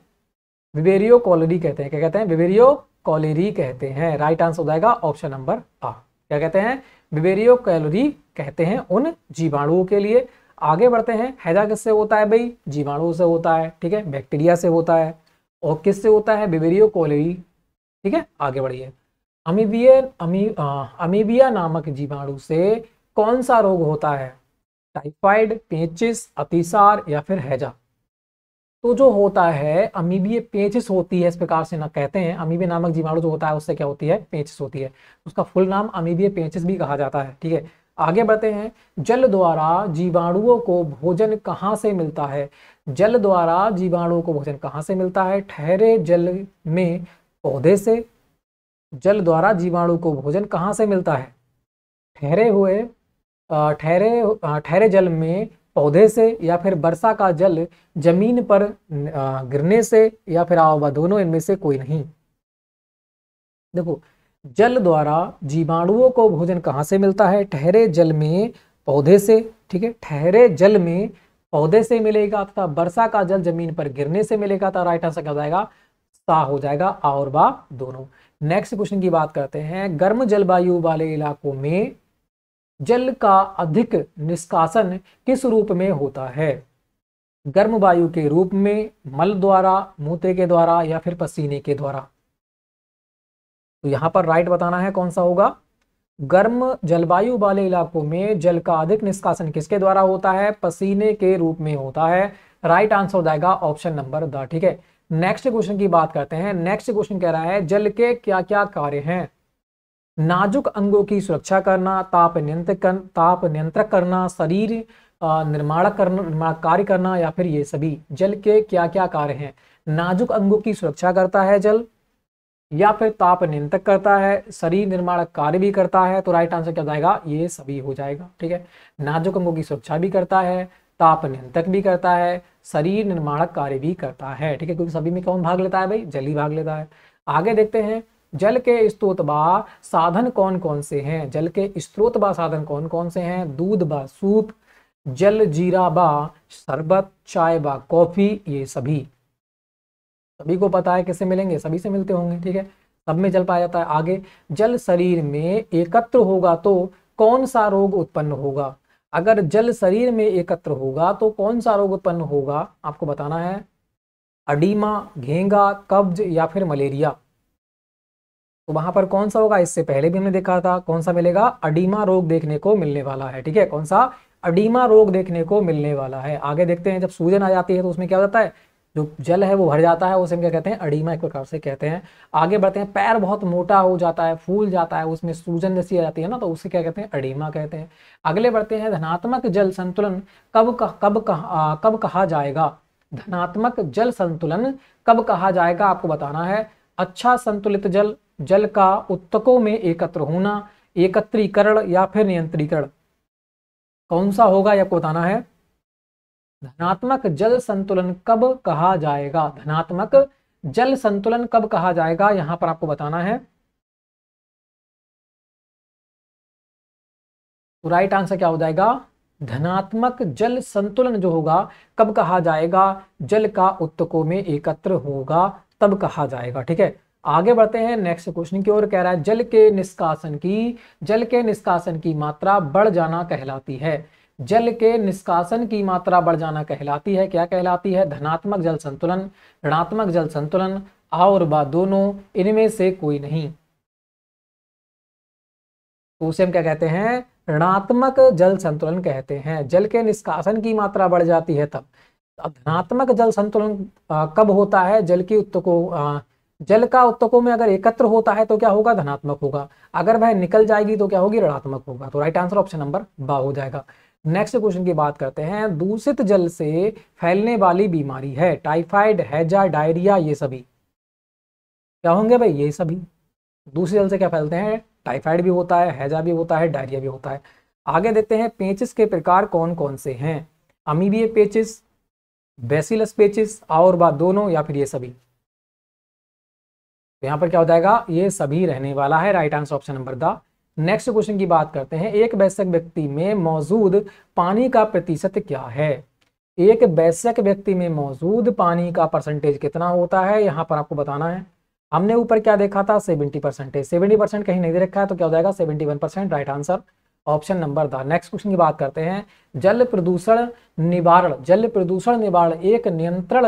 Speaker 1: विवेरियो कॉलरी कहते हैं क्या कहते हैं विवेरियो कॉलेरी कहते हैं राइट आंसर हो जाएगा ऑप्शन नंबर आ क्या कहते हैं विवेरियो कैलोरी कहते हैं उन जीवाणुओं के लिए आगे बढ़ते हैं हैजा किससे होता है भाई जीवाणुओं से होता है ठीक है बैक्टीरिया से होता है और किससे होता है विवेरियो कॉलेरी ठीक है आगे बढ़िए अमीबिया अमी अमीबिया नामक जीवाणु से कौन सा रोग होता है टाइफाइड पेचिस अतिसार या फिर हैजा तो जो होता है अमीबीय पेचिस होती है इस प्रकार से ना कहते हैं अमीबिया नामक जीवाणु जो होता है उससे क्या होती है पेचिस होती है उसका फुल नाम अमीबीय पेचिस भी कहा जाता है ठीक है आगे बढ़ते हैं जल द्वारा जीवाणुओं को भोजन कहाँ से मिलता है जल द्वारा जीवाणुओं को भोजन कहाँ से मिलता है ठहरे जल में पौधे से जल द्वारा जीवाणु को भोजन कहाँ से मिलता है ठहरे हुए ठहरे ठहरे जल में पौधे से या फिर वर्षा का जल जमीन पर गिरने से या फिर आवा दोनों इनमें से कोई नहीं देखो जल द्वारा जीवाणुओं को भोजन कहाँ से मिलता है ठहरे जल में पौधे से ठीक है ठहरे जल में पौधे से मिलेगा तथा वर्षा का जल जमीन पर गिरने से मिलेगा तो राइट आंसर क्या हो जाएगा सा हो जाएगा आ और बा दोनों नेक्स्ट क्वेश्चन की बात करते हैं गर्म जलवायु वाले इलाकों में जल का अधिक निष्कासन किस रूप में होता है गर्म वायु के रूप में मल द्वारा मूत्र के द्वारा या फिर पसीने के द्वारा तो यहां पर राइट बताना है कौन सा होगा गर्म जलवायु वाले इलाकों में जल का अधिक निष्कासन किसके द्वारा होता है पसीने के रूप में होता है राइट आंसर हो जाएगा ऑप्शन नंबर द ठीक है नेक्स्ट क्वेश्चन की बात करते हैं नेक्स्ट क्वेश्चन कह रहा है जल के क्या क्या कार्य हैं नाजुक अंगों की सुरक्षा करना ताप नियंत्रक कर, ताप नियंत्रक करना शरीर निर्माण करना निर्माण कार्य करना या फिर ये सभी जल के क्या क्या कार्य हैं नाजुक अंगों की सुरक्षा करता है जल या फिर ताप नियंत्रक करता है शरीर निर्माण कार्य भी करता है तो राइट आंसर क्या हो जाएगा ये सभी हो जाएगा ठीक है नाजुक अंगों की सुरक्षा भी करता है ताप नियंत्रक भी करता है शरीर निर्माण कार्य भी करता है ठीक है क्योंकि सभी में कौन भाग लेता है भाई जल ही भाग लेता है आगे देखते हैं जल के स्त्रोत बा साधन कौन कौन से हैं जल के स्त्रोत बा साधन कौन कौन से हैं दूध बा सूप जल जीरा बा शरबत चाय बा कॉफी ये सभी सभी को पता है किससे मिलेंगे सभी से मिलते होंगे ठीक है सब में जल पाया जाता है आगे जल शरीर में एकत्र होगा तो कौन सा रोग उत्पन्न होगा अगर जल शरीर में एकत्र होगा तो कौन सा रोग उत्पन्न होगा आपको बताना है अडीमा घेंगा कब्ज या फिर मलेरिया तो वहां पर कौन सा होगा इससे पहले भी हमने देखा था कौन सा मिलेगा अडीमा रोग देखने को मिलने वाला है ठीक है कौन सा अडीमा रोग देखने को मिलने वाला है आगे देखते हैं जब सूजन आ जाती है तो उसमें क्या हो जाता है जो जल है वो भर जाता है उसे हम क्या कहते हैं अडीमा एक प्रकार से कहते हैं आगे बढ़ते हैं पैर बहुत मोटा हो जाता है फूल जाता है उसमें सूजन जैसी आ जाती है ना तो उसे क्या कहते हैं अडीमा कहते हैं अगले बढ़ते हैं धनात्मक जल संतुलन कब कह, कब कह, कब कहा जाएगा धनात्मक जल संतुलन कब कहा जाएगा आपको बताना है अच्छा संतुलित जल जल का उत्तकों में एकत्र होना एकत्रीकरण या फिर नियंत्रीकरण कौन सा होगा को बताना है
Speaker 2: धनात्मक जल संतुलन कब कहा जाएगा धनात्मक जल संतुलन कब कहा जाएगा यहां पर आपको बताना है तो राइट आंसर क्या हो जाएगा धनात्मक जल
Speaker 1: संतुलन जो होगा कब कहा जाएगा जल का उत्तकों में एकत्र होगा तब कहा जाएगा ठीक है आगे बढ़ते हैं नेक्स्ट क्वेश्चन की ओर कह रहा है जल के निष्कासन की जल के निष्कासन की मात्रा बढ़ जाना कहलाती है जल के निष्कासन की मात्रा बढ़ जाना कहलाती है क्या कहलाती है धनात्मक जल संतुलन ऋणात्मक जल संतुलन आ और बा दोनों इनमें से कोई नहीं तो उसे हम क्या कहते हैं ऋणात्मक जल संतुलन कहते हैं जल के निष्कासन की मात्रा बढ़ जाती है तब धनात्मक जल संतुलन कब होता है जल की उत्तकों जल का उत्तकों में अगर एकत्र होता है तो क्या होगा धनात्मक होगा अगर वह निकल जाएगी तो क्या होगी ऋणात्मक होगा तो राइट आंसर ऑप्शन नंबर बा हो जाएगा नेक्स्ट क्वेश्चन की बात करते हैं दूषित जल से फैलने वाली बीमारी है टाइफाइड हैजा डायरिया ये सभी क्या होंगे भाई ये सभी दूसरे जल से क्या फैलते हैं टाइफाइड भी होता है हैजा भी होता है डायरिया भी होता है आगे देखते हैं पेचिस के प्रकार कौन कौन से हैं अमीबिय पेचिस बेसिलस पेचिस और बा दोनों या फिर ये सभी तो यहां पर क्या हो जाएगा ये सभी रहने वाला है राइट आंसर ऑप्शन नंबर द नेक्स्ट क्वेश्चन की बात करते हैं एक वैश्यक व्यक्ति में मौजूद पानी का प्रतिशत क्या है एक वैश्यक व्यक्ति में मौजूद पानी का परसेंटेज कितना होता है यहां पर आपको बताना है हमने ऊपर क्या देखा था सेवेंटी परसेंटेज सेवेंटी परसेंट कहीं नहीं दे रखा है तो क्या हो जाएगा seventy one percent right answer option number द नेक्स्ट क्वेश्चन की बात करते हैं जल प्रदूषण निवारण जल प्रदूषण निवारण एक नियंत्रण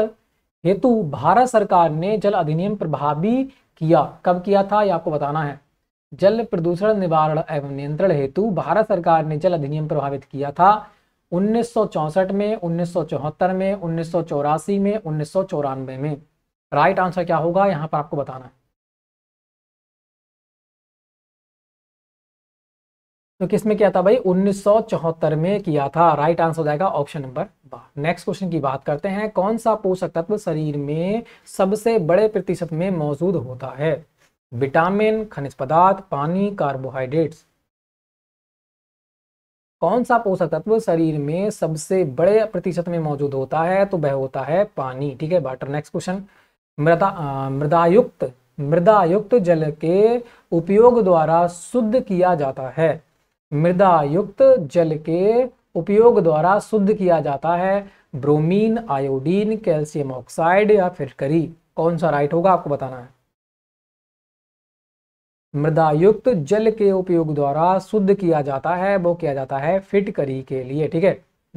Speaker 1: हेतु भारत सरकार ने जल अधिनियम प्रभावी किया कब किया था ये आपको बताना है जल प्रदूषण निवारण एवं नियंत्रण हेतु भारत सरकार ने जल अधिनियम प्रभावित किया था 1964 में
Speaker 2: 1974 में उन्नीस में उन्नीस में राइट आंसर क्या होगा यहाँ पर आपको बताना है तो किसमें किया था भाई उन्नीस में किया था राइट आंसर हो जाएगा ऑप्शन नंबर
Speaker 1: बारह नेक्स्ट क्वेश्चन की बात करते हैं कौन सा पोषक तत्व शरीर में सबसे बड़े प्रतिशत में मौजूद होता है विटामिन खनिज पदार्थ पानी कार्बोहाइड्रेट्स कौन सा पोषक तत्व शरीर में सबसे बड़े प्रतिशत में मौजूद होता है तो वह होता है पानी ठीक है बाटर नेक्स्ट क्वेश्चन मृदा मृदायुक्त मृदायुक्त जल के उपयोग द्वारा शुद्ध किया जाता है मृदा युक्त जल के उपयोग द्वारा शुद्ध किया जाता है ब्रोमीन आयोडीन कैल्शियम ऑक्साइड या फिटकरी कौन सा राइट होगा आपको बताना है मृदा युक्त जल के उपयोग द्वारा शुद्ध किया जाता है वो किया जाता है फिटकरी के लिए ठीक है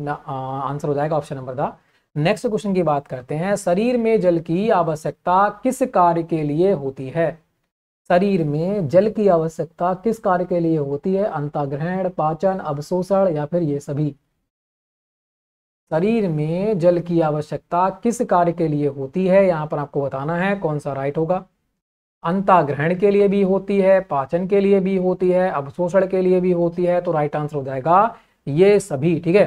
Speaker 1: आंसर हो जाएगा ऑप्शन नंबर दा नेक्स्ट क्वेश्चन की बात करते हैं शरीर में जल की आवश्यकता किस कार्य के लिए होती है शरीर में जल की आवश्यकता किस कार्य के लिए होती है अंताग्रहण पाचन अवशोषण या फिर ये सभी शरीर में जल की आवश्यकता किस कार्य के लिए होती है यहां पर आपको बताना है कौन सा राइट होगा अंताग्रहण के लिए भी होती है पाचन के लिए भी होती है अवशोषण के लिए भी होती है तो राइट आंसर हो जाएगा ये सभी ठीक है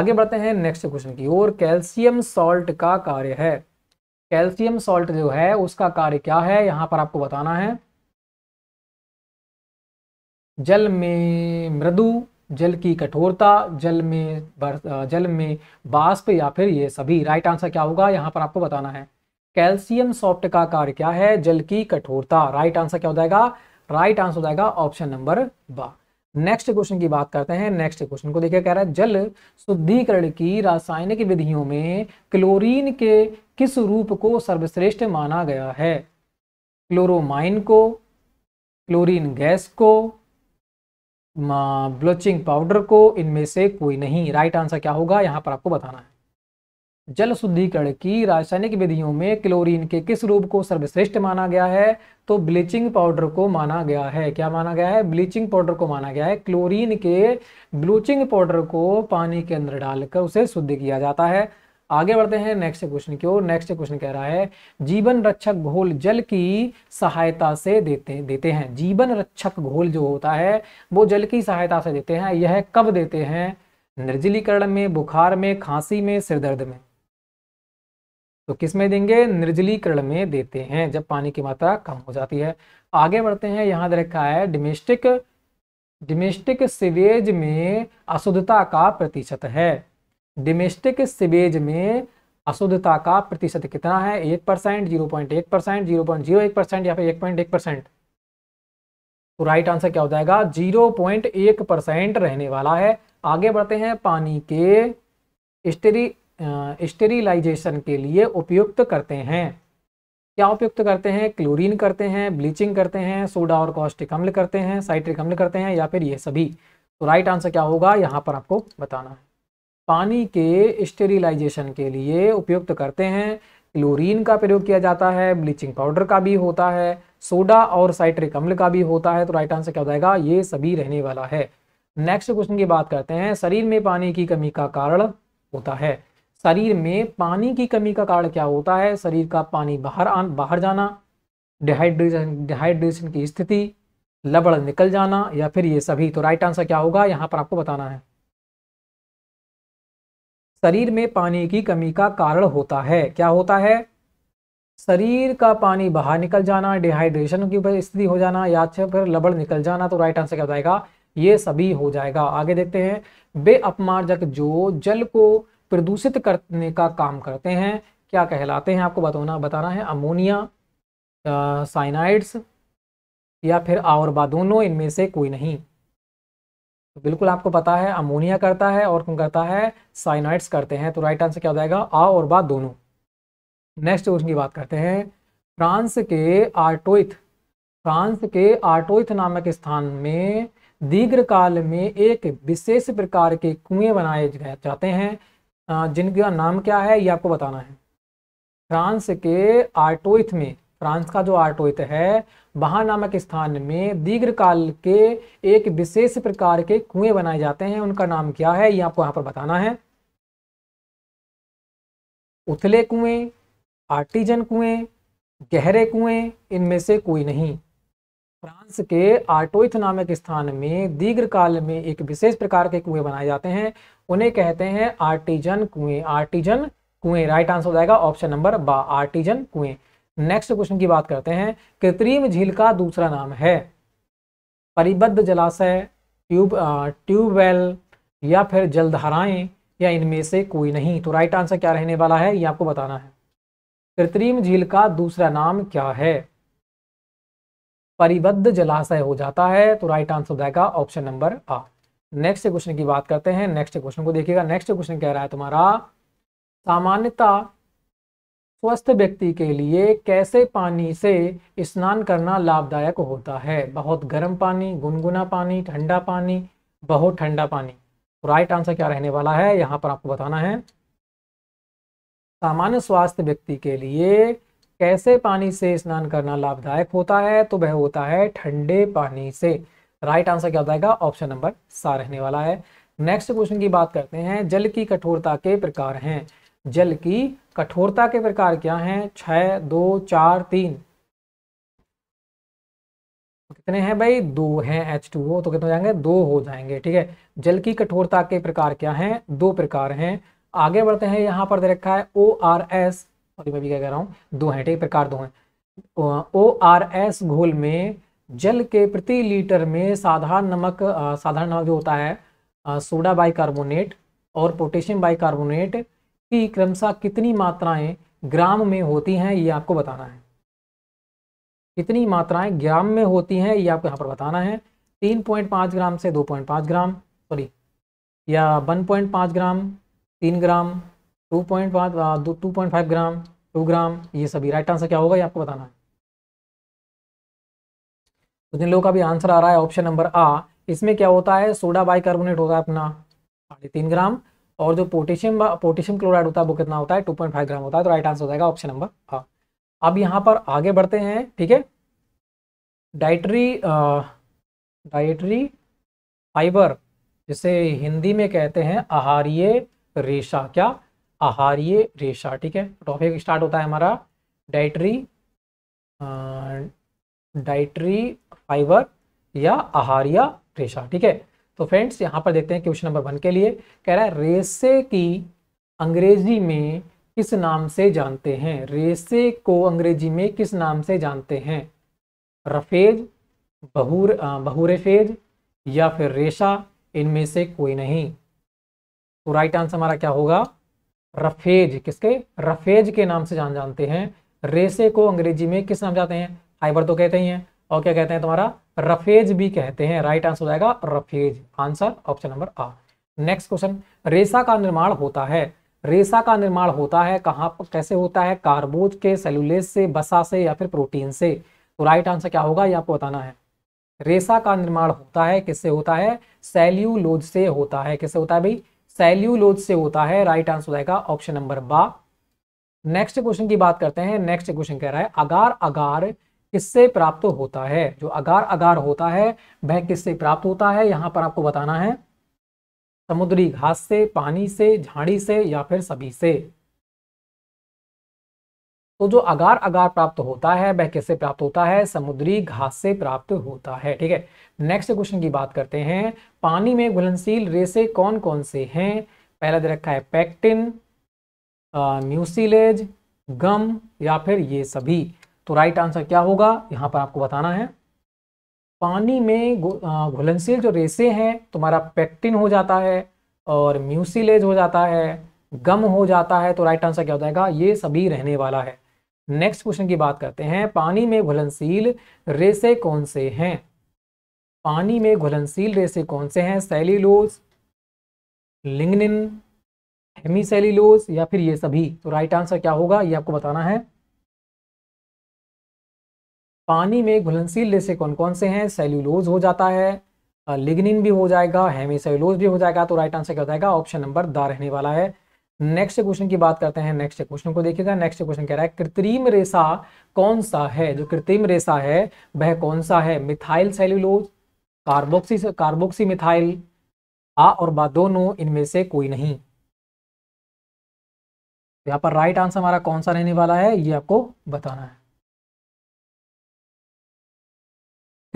Speaker 1: आगे बढ़ते हैं नेक्स्ट क्वेश्चन की ओर कैल्शियम सॉल्ट का कार्य है कैल्शियम सॉल्ट जो है उसका कार्य क्या है यहां पर आपको बताना है जल में मृदु जल की कठोरता जल में जल में बाष्प या फिर ये सभी राइट आंसर क्या होगा यहां पर आपको बताना है कैल्शियम सॉफ्ट का कार्य क्या है जल की कठोरता राइट आंसर क्या हो जाएगा राइट आंसर हो जाएगा ऑप्शन नंबर बा नेक्स्ट क्वेश्चन की बात करते हैं नेक्स्ट क्वेश्चन को देखिए कह रहा है जल शुद्धिकरण की रासायनिक विधियों में क्लोरीन के किस रूप को सर्वश्रेष्ठ माना गया है क्लोरोमाइन को क्लोरीन गैस को ब्लोचिंग पाउडर को इनमें से कोई नहीं राइट आंसर क्या होगा यहाँ पर आपको बताना है जल शुद्धिकरण की रासायनिक विधियों में क्लोरीन के किस रूप को सर्वश्रेष्ठ माना गया है तो ब्लीचिंग पाउडर को माना गया है क्या माना गया है ब्लीचिंग पाउडर को माना गया है क्लोरीन के ब्लीचिंग पाउडर को पानी के अंदर डालकर उसे शुद्ध किया जाता है आगे बढ़ते हैं नेक्स्ट क्वेश्चन की ओर नेक्स्ट क्वेश्चन कह रहा है जीवन रक्षक घोल जल की सहायता से देते देते हैं जीवन रक्षक घोल जो होता है वो जल की सहायता से देते हैं यह कब देते हैं निर्जलीकरण में बुखार में खांसी में सिरदर्द में तो किस में देंगे निर्जलीकरण में देते हैं जब पानी की मात्रा कम हो जाती है आगे बढ़ते हैं यहाँ रखा है डोमेस्टिक डोमेस्टिक सिवेज में अशुद्धता का प्रतिशत है डोमेस्टिक सिवेज में अशुद्धता का प्रतिशत कितना है एक परसेंट जीरो पॉइंट एक परसेंट जीरो पॉइंट जीरो एक परसेंट या फिर एक पॉइंट एक परसेंट तो राइट आंसर क्या हो जाएगा जीरो पॉइंट एक परसेंट रहने वाला है आगे बढ़ते हैं पानी के स्टेरी स्टेरिलाइजेशन के लिए उपयुक्त करते हैं क्या उपयुक्त करते हैं क्लोरीन करते हैं ब्लीचिंग करते हैं सोडा और कॉस्टिक अम्ल करते हैं साइट्रिक अम्ल करते हैं या फिर ये सभी तो राइट आंसर क्या होगा यहाँ पर आपको बताना है पानी के स्टेरिलाइजेशन के लिए उपयुक्त करते हैं क्लोरीन का प्रयोग किया जाता है ब्लीचिंग पाउडर का भी होता है सोडा और साइट्रिक अम्ल का भी होता है तो राइट आंसर क्या हो जाएगा ये सभी रहने वाला है नेक्स्ट क्वेश्चन की बात करते हैं शरीर में पानी की कमी का कारण होता है शरीर में पानी की कमी का कारण क्या होता है शरीर का पानी बाहर आ बाहर जाना डिहाइड्रेशन डिहाइड्रेशन की स्थिति लबड़ निकल जाना या फिर ये सभी तो राइट आंसर क्या होगा यहाँ पर आपको बताना है शरीर में पानी की कमी का कारण होता है क्या होता है शरीर का पानी बाहर निकल जाना डिहाइड्रेशन की स्थिति हो जाना या अच्छा फिर लबड़ निकल जाना तो राइट आंसर क्या हो जाएगा ये सभी हो जाएगा आगे देखते हैं बे अपमार्जक जो जल को प्रदूषित करने का काम करते हैं क्या कहलाते हैं आपको बताना बताना है अमोनिया साइनाइड्स या फिर आवर दोनों इनमें से कोई नहीं तो बिल्कुल आपको पता है अमोनिया करता है और कौन करता है साइनाइड्स करते हैं तो राइट आंसर क्या हो जाएगा आ और बा दोनों नेक्स्ट क्वेश्चन की बात करते हैं फ्रांस के आर्टोइथ फ्रांस के आर्टोइथ नामक स्थान में दीर्घ काल में एक विशेष प्रकार के कुएं बनाए जाते हैं जिनका नाम क्या है ये आपको बताना है फ्रांस के आर्टोइथ में फ्रांस का जो आर्टोइथ है वहां नामक स्थान में दीर्घ काल के एक
Speaker 2: विशेष प्रकार के कुएं बनाए जाते हैं उनका नाम क्या है ये आपको यहां पर बताना है उथले कुएं आर्टिजन कुएं गहरे कुएं इनमें से कोई नहीं फ्रांस के आर्टोइथ नामक स्थान
Speaker 1: में दीर्घ काल में एक विशेष प्रकार के कुएं बनाए जाते हैं उन्हें कहते हैं आर्टिजन कुएं आर्टिजन कुएं राइट आंसर हो जाएगा ऑप्शन नंबर बा आर्टिजन कुएं नेक्स्ट क्वेश्चन की बात करते हैं कृत्रिम झील का दूसरा नाम है परिबद्ध जलाशय ट्यूब ट्यूबवेल या फिर जलधाराएं या इनमें से कोई नहीं तो राइट आंसर क्या रहने वाला है ये आपको बताना है कृत्रिम झील का दूसरा नाम क्या है परिबद्ध जलाशय हो जाता है तो राइट आंसर हो जाएगा ऑप्शन नंबर आ नेक्स्ट क्वेश्चन की बात करते हैं नेक्स्ट क्वेश्चन को देखिएगा नेक्स्ट क्वेश्चन कह रहा है तुम्हारा सामान्यता स्वस्थ व्यक्ति के लिए कैसे पानी से स्नान करना लाभदायक होता है बहुत गर्म पानी गुनगुना पानी ठंडा पानी बहुत ठंडा पानी राइट आंसर क्या रहने वाला है यहाँ पर आपको बताना है सामान्य स्वास्थ्य व्यक्ति के लिए कैसे पानी से स्नान करना लाभदायक होता है तो वह होता है ठंडे पानी से राइट आंसर क्या हो जाएगा ऑप्शन नंबर सा रहने वाला है नेक्स्ट क्वेश्चन की बात करते हैं जल की कठोरता के प्रकार हैं जल की कठोरता के प्रकार क्या हैं छ दो चार तीन कितने हैं भाई दो हैं एच टू तो कितने हो जाएंगे दो हो जाएंगे ठीक है जल की कठोरता के प्रकार क्या हैं दो प्रकार हैं आगे बढ़ते हैं यहां पर दे रखा है ओ आर एस और मैं भी क्या कह रहा हूं दो हैं ठीक प्रकार दो हैं ओ आर एस घोल में जल के प्रति लीटर में साधारण नमक साधारण नमक जो होता है सोडा सोडा बाइकार्बोनेट और पोटेशियम बाइकार्बोनेट की क्रमशः कितनी मात्राएं ग्राम में होती हैं ये आपको बताना है कितनी मात्राएं ग्राम में होती हैं ये आपको यहाँ पर बताना है तीन पॉइंट पाँच ग्राम से दो पॉइंट पाँच ग्राम सॉरी या वन पॉइंट पाँच ग्राम तीन ग्राम टू पॉइंट पाँच two point five gram two gram ये सभी राइट आंसर क्या होगा ये आपको बताना है तो जिन लोगों का भी आंसर आ रहा है ऑप्शन नंबर आ इसमें क्या होता है सोडा बाइकार्बोनेट होता है अपना साढ़े तीन ग्राम और जो पोटेशियम पोटेशियम क्लोराइड होता है वो कितना होता है टू पॉइंट फाइव ग्राम होता है तो राइट आंसर हो जाएगा ऑप्शन नंबर आ अब यहाँ पर आगे बढ़ते हैं ठीक है डाइटरी डाइटरी फाइबर जिसे हिंदी में कहते हैं आहारीय रेशा क्या आहारीय रेशा ठीक है टॉपिक स्टार्ट होता है हमारा डाइटरी डाइटरी फाइबर या आहार या रेशा ठीक है तो फ्रेंड्स यहाँ पर देखते हैं क्वेश्चन नंबर वन के लिए कह रहा है रेसे की अंग्रेजी में किस नाम से जानते हैं रेसे को अंग्रेजी में किस नाम से जानते हैं रफेज बहूर बहूरेफेज या फिर रेशा इनमें से कोई नहीं तो राइट आंसर हमारा क्या होगा रफेज किसके रफेज के नाम से जान जानते हैं रेसे को अंग्रेजी में किस नाम जाते हैं फाइबर तो कहते ही हैं और क्या कहते हैं तुम्हारा रफेज भी कहते हैं राइट आंसर हो जाएगा रफेज आंसर ऑप्शन नंबर आ नेक्स्ट क्वेश्चन रेसा का निर्माण होता है रेसा का निर्माण होता है कहाँ पर कैसे होता है कार्बोज के सेलुलेस से बसा से या फिर प्रोटीन से तो राइट आंसर क्या होगा ये आपको बताना है रेसा का निर्माण होता है किससे होता है सेल्यूलोज से होता है किससे होता है भाई सेल्यूलोज से होता है राइट आंसर हो जाएगा ऑप्शन नंबर बा नेक्स्ट क्वेश्चन की बात करते हैं नेक्स्ट क्वेश्चन कह रहा है अगार अगार किससे प्राप्त होता है जो अगार अगार होता है वह किससे प्राप्त होता है यहाँ पर आपको बताना है समुद्री घास से पानी से झाड़ी से या फिर सभी से तो जो अगार अगार प्राप्त होता है वह किससे प्राप्त होता है समुद्री घास से प्राप्त होता है ठीक है नेक्स्ट क्वेश्चन की बात करते हैं पानी में घुलनशील रेसे कौन कौन से हैं पहला दे रखा है पैक्टिन म्यूसिलेज गम या फिर ये सभी तो राइट आंसर क्या होगा यहां पर आपको बताना है पानी में घुलनशील जो रेसे हैं तुम्हारा पेक्टिन हो जाता है और म्यूसिलेज हो जाता है गम हो जाता है तो राइट आंसर क्या हो जाएगा ये सभी रहने वाला है नेक्स्ट क्वेश्चन की बात करते हैं पानी में घुलनशील रेसे कौन से हैं पानी में घुलनशील
Speaker 2: रेसे कौन से हैं सेल्यूलोज लिंगनिन हेमीसेल्यूलोज या फिर ये सभी तो राइट आंसर क्या होगा ये आपको बताना है
Speaker 1: पानी में घुलनशील रेशे कौन कौन से हैं सेल्यूलोज हो जाता है लिग्निन भी हो जाएगा हेमी सेल्यूलोज भी हो जाएगा तो राइट आंसर क्या हो जाएगा ऑप्शन नंबर दा रहने वाला है नेक्स्ट क्वेश्चन की बात करते हैं नेक्स्ट क्वेश्चन को देखिएगा नेक्स्ट क्वेश्चन कह रहा है कृत्रिम रेशा कौन सा है जो कृत्रिम रेशा है वह कौन सा है methyl cellulose carboxy carboxy methyl आ और बा दोनों इनमें से कोई नहीं
Speaker 2: यहाँ पर राइट आंसर हमारा कौन सा रहने वाला है ये आपको बताना है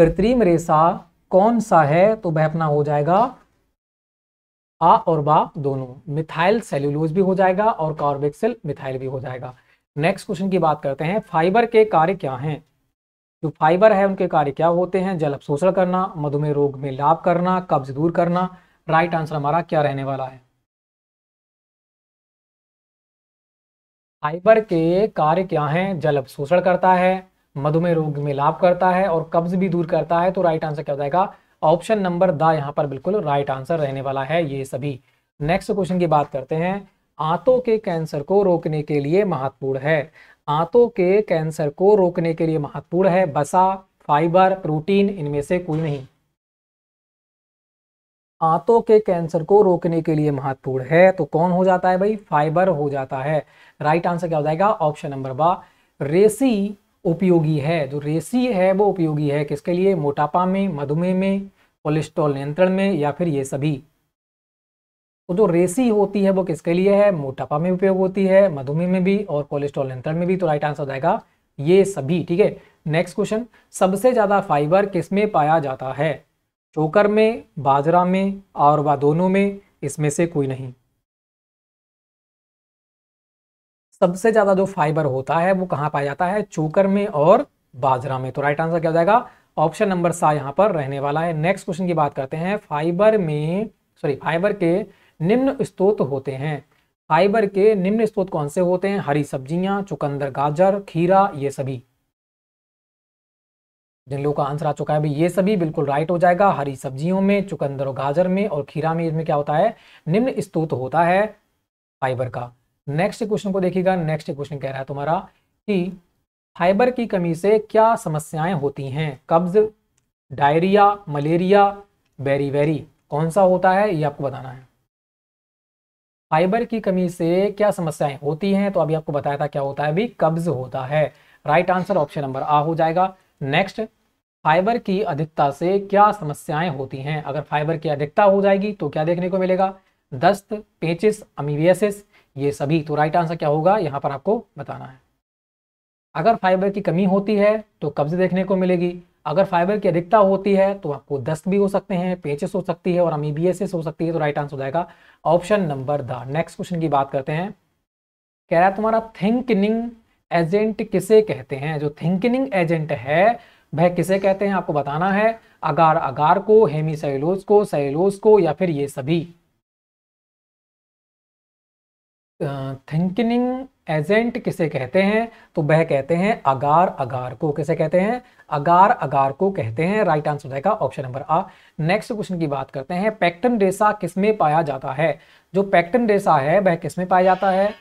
Speaker 2: कृत्रिम रेशा कौन सा है तो वह अपना हो जाएगा आ और बा दोनों मिथाइल सेल्यूलोज भी
Speaker 1: हो जाएगा और कार्बेक्सिल मिथाइल भी हो जाएगा नेक्स्ट क्वेश्चन की बात करते हैं फाइबर के कार्य क्या हैं जो फाइबर है उनके कार्य क्या होते हैं जल अवशोषण करना मधुमेह रोग में लाभ
Speaker 2: करना कब्ज दूर करना राइट आंसर हमारा क्या रहने वाला है फाइबर के कार्य क्या हैं जल अवशोषण करता है
Speaker 1: मधुमेह रोग में लाभ करता है और कब्ज भी दूर करता है तो राइट आंसर क्या हो जाएगा ऑप्शन नंबर द यहाँ पर बिल्कुल राइट आंसर रहने वाला है ये सभी नेक्स्ट क्वेश्चन की बात करते हैं आंतों के कैंसर को रोकने के लिए महत्वपूर्ण है आंतों के कैंसर को रोकने के लिए महत्वपूर्ण है बसा फाइबर प्रोटीन इनमें से कोई नहीं आंतों के कैंसर को रोकने के लिए महत्वपूर्ण है तो कौन हो जाता है भाई फाइबर हो जाता है राइट आंसर क्या हो जाएगा ऑप्शन नंबर बा रेसी उपयोगी है जो रेसी है वो उपयोगी है किसके लिए मोटापा में मधुमेह में कोलेस्ट्रॉल नियंत्रण में या फिर ये सभी तो जो रेसी होती है वो किसके लिए है मोटापा में उपयोग होती है मधुमेह में भी और कोलेस्ट्रॉल नियंत्रण में भी तो राइट आंसर हो जाएगा ये सभी ठीक है नेक्स्ट क्वेश्चन सबसे ज़्यादा फाइबर किस में पाया जाता है चोकर में बाजरा में और दोनों में इसमें से कोई नहीं सबसे ज्यादा जो फाइबर होता है वो कहां पाया जाता है चोकर में और बाजरा में तो राइट आंसर क्या हो जाएगा ऑप्शन नंबर सा यहां पर रहने वाला है नेक्स्ट क्वेश्चन की बात करते हैं फाइबर में सॉरी फाइबर के निम्न स्त्रोत होते हैं फाइबर के निम्न स्त्रोत कौन से होते हैं हरी सब्जियां चुकंदर गाजर खीरा ये सभी जिन लोगों का आंसर आ चुका है भाई ये सभी बिल्कुल राइट हो जाएगा हरी सब्जियों में चुकंदर और गाजर में और खीरा में इसमें क्या होता है निम्न स्त्रोत होता है फाइबर का नेक्स्ट क्वेश्चन को देखिएगा नेक्स्ट क्वेश्चन कह रहा है तुम्हारा कि फाइबर की कमी से क्या समस्याएं होती हैं कब्ज डायरिया मलेरिया बेरी वेरी कौन सा होता है ये आपको बताना है फाइबर की कमी से क्या समस्याएं होती हैं तो अभी आपको बताया था क्या होता है अभी कब्ज होता है राइट आंसर ऑप्शन नंबर आ हो जाएगा नेक्स्ट फाइबर की अधिकता से क्या समस्याएं होती हैं अगर फाइबर की अधिकता हो जाएगी तो क्या देखने को मिलेगा दस्त पेचिस अमीवियसिस ये सभी तो राइट आंसर क्या होगा यहाँ पर आपको बताना है अगर फाइबर की कमी होती है तो कब्ज देखने को मिलेगी अगर फाइबर की अधिकता होती है तो आपको दस्त भी हो सकते हैं पेचेस हो सकती है और अमीबियसिस हो सकती है तो राइट आंसर हो जाएगा ऑप्शन नंबर द नेक्स्ट क्वेश्चन की बात करते हैं कह रहा है तुम्हारा थिंकनिंग एजेंट किसे कहते हैं जो थिंकनिंग एजेंट है वह किसे कहते हैं आपको बताना है अगार अगार को हेमी सेलोज को सैलोज को या फिर ये सभी थिंकनिंग एजेंट किसे कहते हैं तो वह कहते हैं अगार अगार को किसे कहते हैं अगार अगार को कहते हैं राइट आंसर हो ऑप्शन नंबर आ नेक्स्ट क्वेश्चन की बात करते हैं पैक्टन रेसा किसमें पाया जाता है जो पैक्टन रेसा है वह किसमें पाया जाता है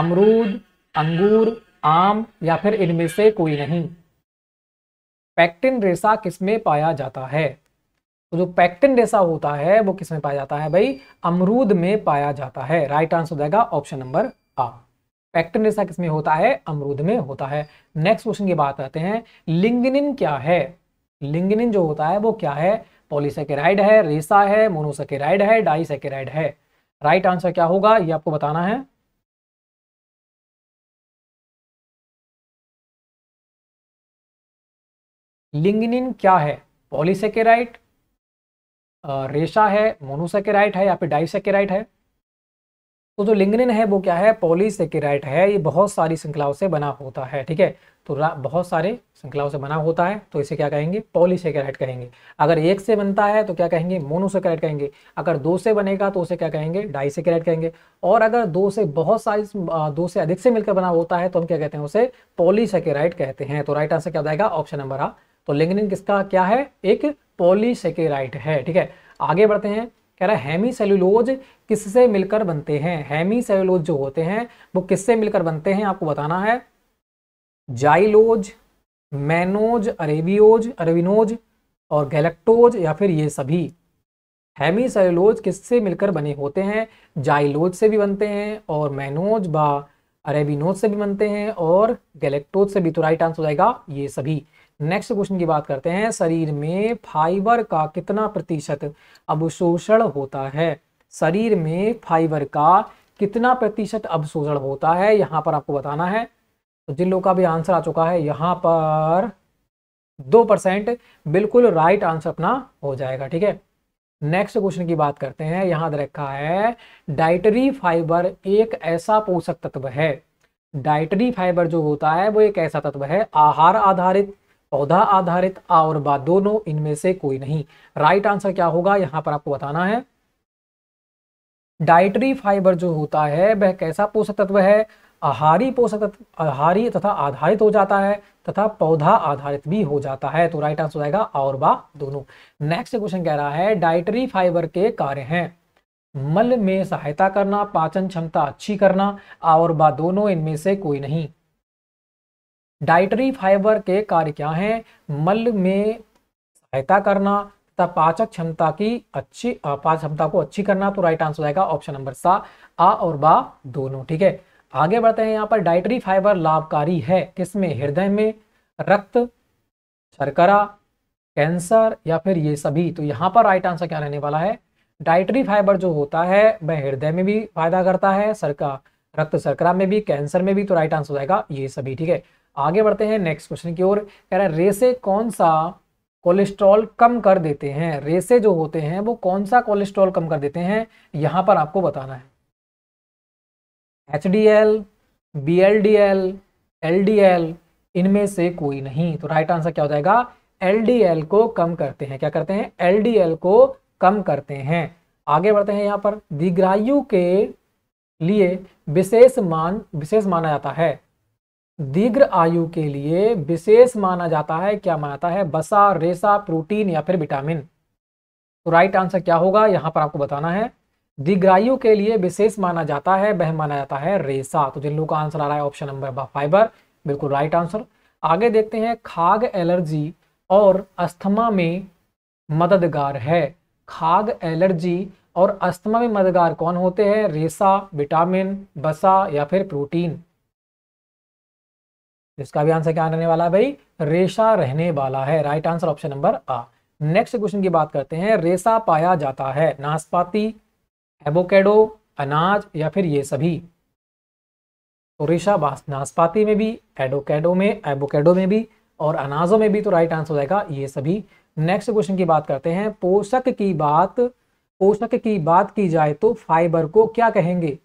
Speaker 1: अमरूद अंगूर आम या फिर इनमें से कोई नहीं पैक्टिन रेसा किसमें पाया जाता है तो जो पैक्टिन रेसा होता है वो किस में पाया जाता है भाई अमरूद में पाया जाता है राइट आंसर हो जाएगा ऑप्शन नंबर आ पैक्टिन रेशा किस में होता है अमरूद में होता है नेक्स्ट क्वेश्चन की बात करते हैं लिंगनिन क्या है लिंगनिन जो होता है वो क्या है पॉलीसेकेराइड है
Speaker 2: रेसा है मोनोसेकेराइड है डाईसेकेराइड है राइट आंसर क्या होगा ये आपको बताना है लिंगनिन क्या है पॉलीसेकेराइड रेशा है मोनोसेकेराइट है या फिर डाइसेकेराइट है तो जो लिंगनिन है वो
Speaker 1: क्या है पॉलीसेकेराइट है ये बहुत सारी श्रृंखलाओं से बना होता है ठीक है तो बहुत सारे श्रृंखलाओं से बना होता है तो इसे क्या कहेंगे पॉलीसेकेराइट कहेंगे अगर एक से बनता है तो क्या कहेंगे मोनोसेकेराइट कहेंगे अगर दो से बनेगा तो उसे क्या कहेंगे डाइसेकेराइट कहेंगे और अगर दो से बहुत सारी दो से अधिक से मिलकर बना होता है तो हम क्या कहते हैं उसे पॉलीसेकेराइट कहते हैं तो राइट आंसर क्या हो जाएगा ऑप्शन नंबर आ तो लिग्निन किसका क्या है एक पॉलीसेकेराइट है ठीक है आगे बढ़ते हैं कह रहा है हेमी सेल्यूलोज किससे मिलकर बनते हैं हेमी सेल्यूलोज जो होते हैं वो किससे मिलकर बनते हैं आपको बताना है जाइलोज मैनोज अरेबियोज अरविनोज और गैलेक्टोज या फिर ये सभी हेमी सेल्यूलोज किससे मिलकर बने होते हैं जाइलोज से भी बनते हैं और मैनोज बा अरेबिनोज से भी बनते हैं और गैलेक्टोज से भी तो राइट आंसर हो जाएगा ये सभी नेक्स्ट क्वेश्चन की बात करते हैं शरीर में फाइबर का कितना प्रतिशत अवशोषण होता है शरीर में फाइबर का कितना प्रतिशत अवशोषण होता है यहां पर आपको बताना है तो जिन लोगों का भी आंसर आ चुका है यहाँ पर दो परसेंट बिल्कुल राइट आंसर अपना हो जाएगा ठीक है नेक्स्ट क्वेश्चन की बात करते हैं यहां रखा है डाइटरी फाइबर एक ऐसा पोषक तत्व है डाइटरी फाइबर जो होता है वो एक ऐसा तत्व है आहार आधारित पौधा आधारित आ और बा दोनों इनमें से कोई नहीं राइट आंसर क्या होगा यहां पर आपको बताना है डाइटरी फाइबर जो होता है वह कैसा पोषक तत्व है आहारी पोषक तत्व आहारी तथा आधारित हो जाता है तथा पौधा आधारित भी हो जाता है तो राइट आंसर हो जाएगा और बा दोनों नेक्स्ट क्वेश्चन कह रहा है डाइटरी फाइबर के कार्य हैं मल में सहायता करना पाचन क्षमता अच्छी करना और बा दोनों इनमें से कोई नहीं डाइटरी फाइबर के कार्य क्या हैं मल में सहायता करना तथा पाचक क्षमता की अच्छी पाचक क्षमता को अच्छी करना तो राइट आंसर आएगा ऑप्शन नंबर सा आ और बा दोनों ठीक है आगे बढ़ते हैं यहाँ पर डाइटरी फाइबर लाभकारी है किसमें हृदय में रक्त शर्करा कैंसर या फिर ये सभी तो यहाँ पर राइट आंसर क्या रहने वाला है डाइटरी फाइबर जो होता है वह हृदय में भी फायदा करता है सरका रक्त शर्करा में भी कैंसर में भी तो राइट आंसर हो जाएगा ये सभी ठीक है आगे बढ़ते हैं नेक्स्ट क्वेश्चन की ओर कह रहा है रेसे कौन सा कोलेस्ट्रॉल कम कर देते हैं रेसे जो होते हैं वो कौन सा कोलेस्ट्रॉल कम कर देते हैं यहां पर आपको बताना है H D L V L D L L D L इनमें से कोई नहीं तो राइट आंसर क्या हो जाएगा एल डी एल को कम करते हैं क्या करते हैं एल डी एल को कम करते हैं आगे बढ़ते हैं यहाँ पर दिग्रायु के लिए विशेष मान विशेष माना जाता है दीर्घ आयु के लिए विशेष माना जाता है क्या जाता है बसा रेसा प्रोटीन या फिर विटामिन तो राइट आंसर क्या होगा यहां पर आपको बताना है दीर्घायु के लिए विशेष माना जाता है वह माना जाता है रेसा तो जिन लोगों का आंसर आ रहा है ऑप्शन नंबर फाइबर बिल्कुल राइट आंसर आगे देखते हैं खाग एलर्जी और अस्थमा में मददगार है खाग एलर्जी और अस्थमा में मददगार कौन होते हैं रेसा विटामिन बसा या फिर प्रोटीन इसका भी आंसर क्या रहने वाला है भाई रेशा रहने वाला है राइट आंसर ऑप्शन नंबर आ नेक्स्ट क्वेश्चन की बात करते हैं रेशा पाया जाता है नाशपाती एवोकेडो अनाज या फिर ये सभी तो रेशा नाशपाती में भी एडोकेडो में एवोकेडो में भी और अनाजों में भी तो राइट आंसर हो जाएगा ये सभी नेक्स्ट क्वेश्चन की बात करते हैं पोषक की बात पोषक की बात की जाए तो फाइबर को क्या कहेंगे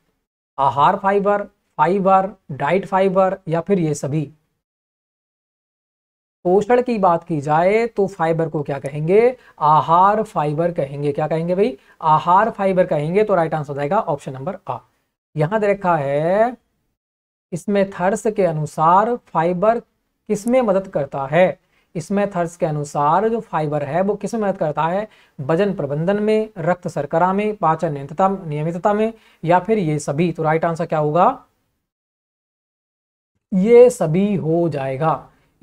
Speaker 1: आहार फाइबर फाइबर डाइट फाइबर या फिर ये सभी पोषण की बात की जाए तो फाइबर को क्या कहेंगे आहार फाइबर कहेंगे क्या कहेंगे भाई आहार फाइबर कहेंगे तो राइट आंसर हो जाएगा ऑप्शन नंबर आ यहां दे रखा है इसमें थर्स के अनुसार फाइबर किसमें मदद करता है इसमें थर्स के अनुसार जो फाइबर है वो किसमें मदद करता है वजन प्रबंधन में रक्त सरकरा में पाचन नियंत्रता नियमितता में या फिर ये सभी तो राइट आंसर क्या होगा ये सभी हो जाएगा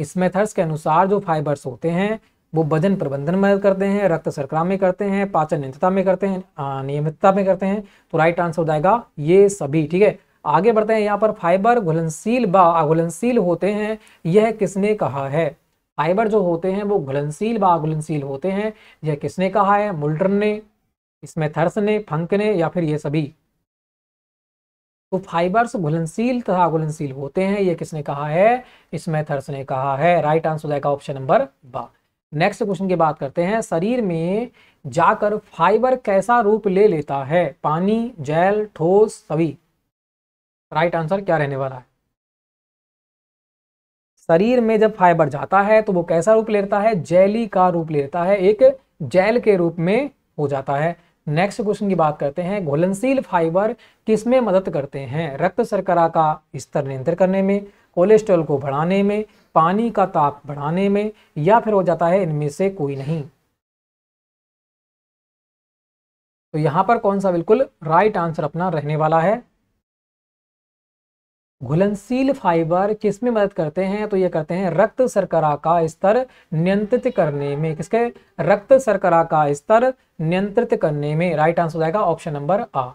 Speaker 1: इस मेथड्स के अनुसार जो फाइबर्स होते हैं वो वजन प्रबंधन में करते हैं रक्त सरकरा में करते हैं पाचन नियंत्रता में करते हैं नियमितता में करते हैं तो राइट आंसर हो जाएगा ये सभी ठीक है आगे बढ़ते हैं यहाँ पर फाइबर घुलनशील व अघुलनशील होते हैं यह किसने कहा है फाइबर जो होते हैं वो घुलनशील व अघुलनशील होते हैं यह किसने कहा है मुल्टर ने इसमें थर्स ने फंक ने या फिर ये सभी तो फाइबर्स घुलनशील तथा घुलनशील होते हैं ये किसने कहा है स्मेथर्स ने कहा है राइट आंसर रहेगा ऑप्शन नंबर बा नेक्स्ट क्वेश्चन की बात करते हैं शरीर में जाकर
Speaker 2: फाइबर कैसा रूप ले लेता है पानी जैल ठोस सभी राइट आंसर क्या रहने वाला है शरीर में जब फाइबर जाता
Speaker 1: है तो वो कैसा रूप लेता है जैली का रूप लेता है एक जैल के रूप में हो जाता है नेक्स्ट क्वेश्चन की बात करते हैं घुलनशील फाइबर किसमें मदद करते हैं रक्त शर्करा का स्तर नियंत्रण करने में कोलेस्ट्रॉल को बढ़ाने में पानी का ताप
Speaker 2: बढ़ाने में या फिर हो जाता है इनमें से कोई नहीं तो यहां पर कौन सा बिल्कुल राइट आंसर अपना रहने वाला है
Speaker 1: घुलनशील फाइबर किसमें मदद करते हैं तो ये करते हैं रक्त सरकरा का स्तर नियंत्रित करने में किसके रक्त सरकरा का स्तर नियंत्रित करने में राइट आंसर हो जाएगा ऑप्शन नंबर आ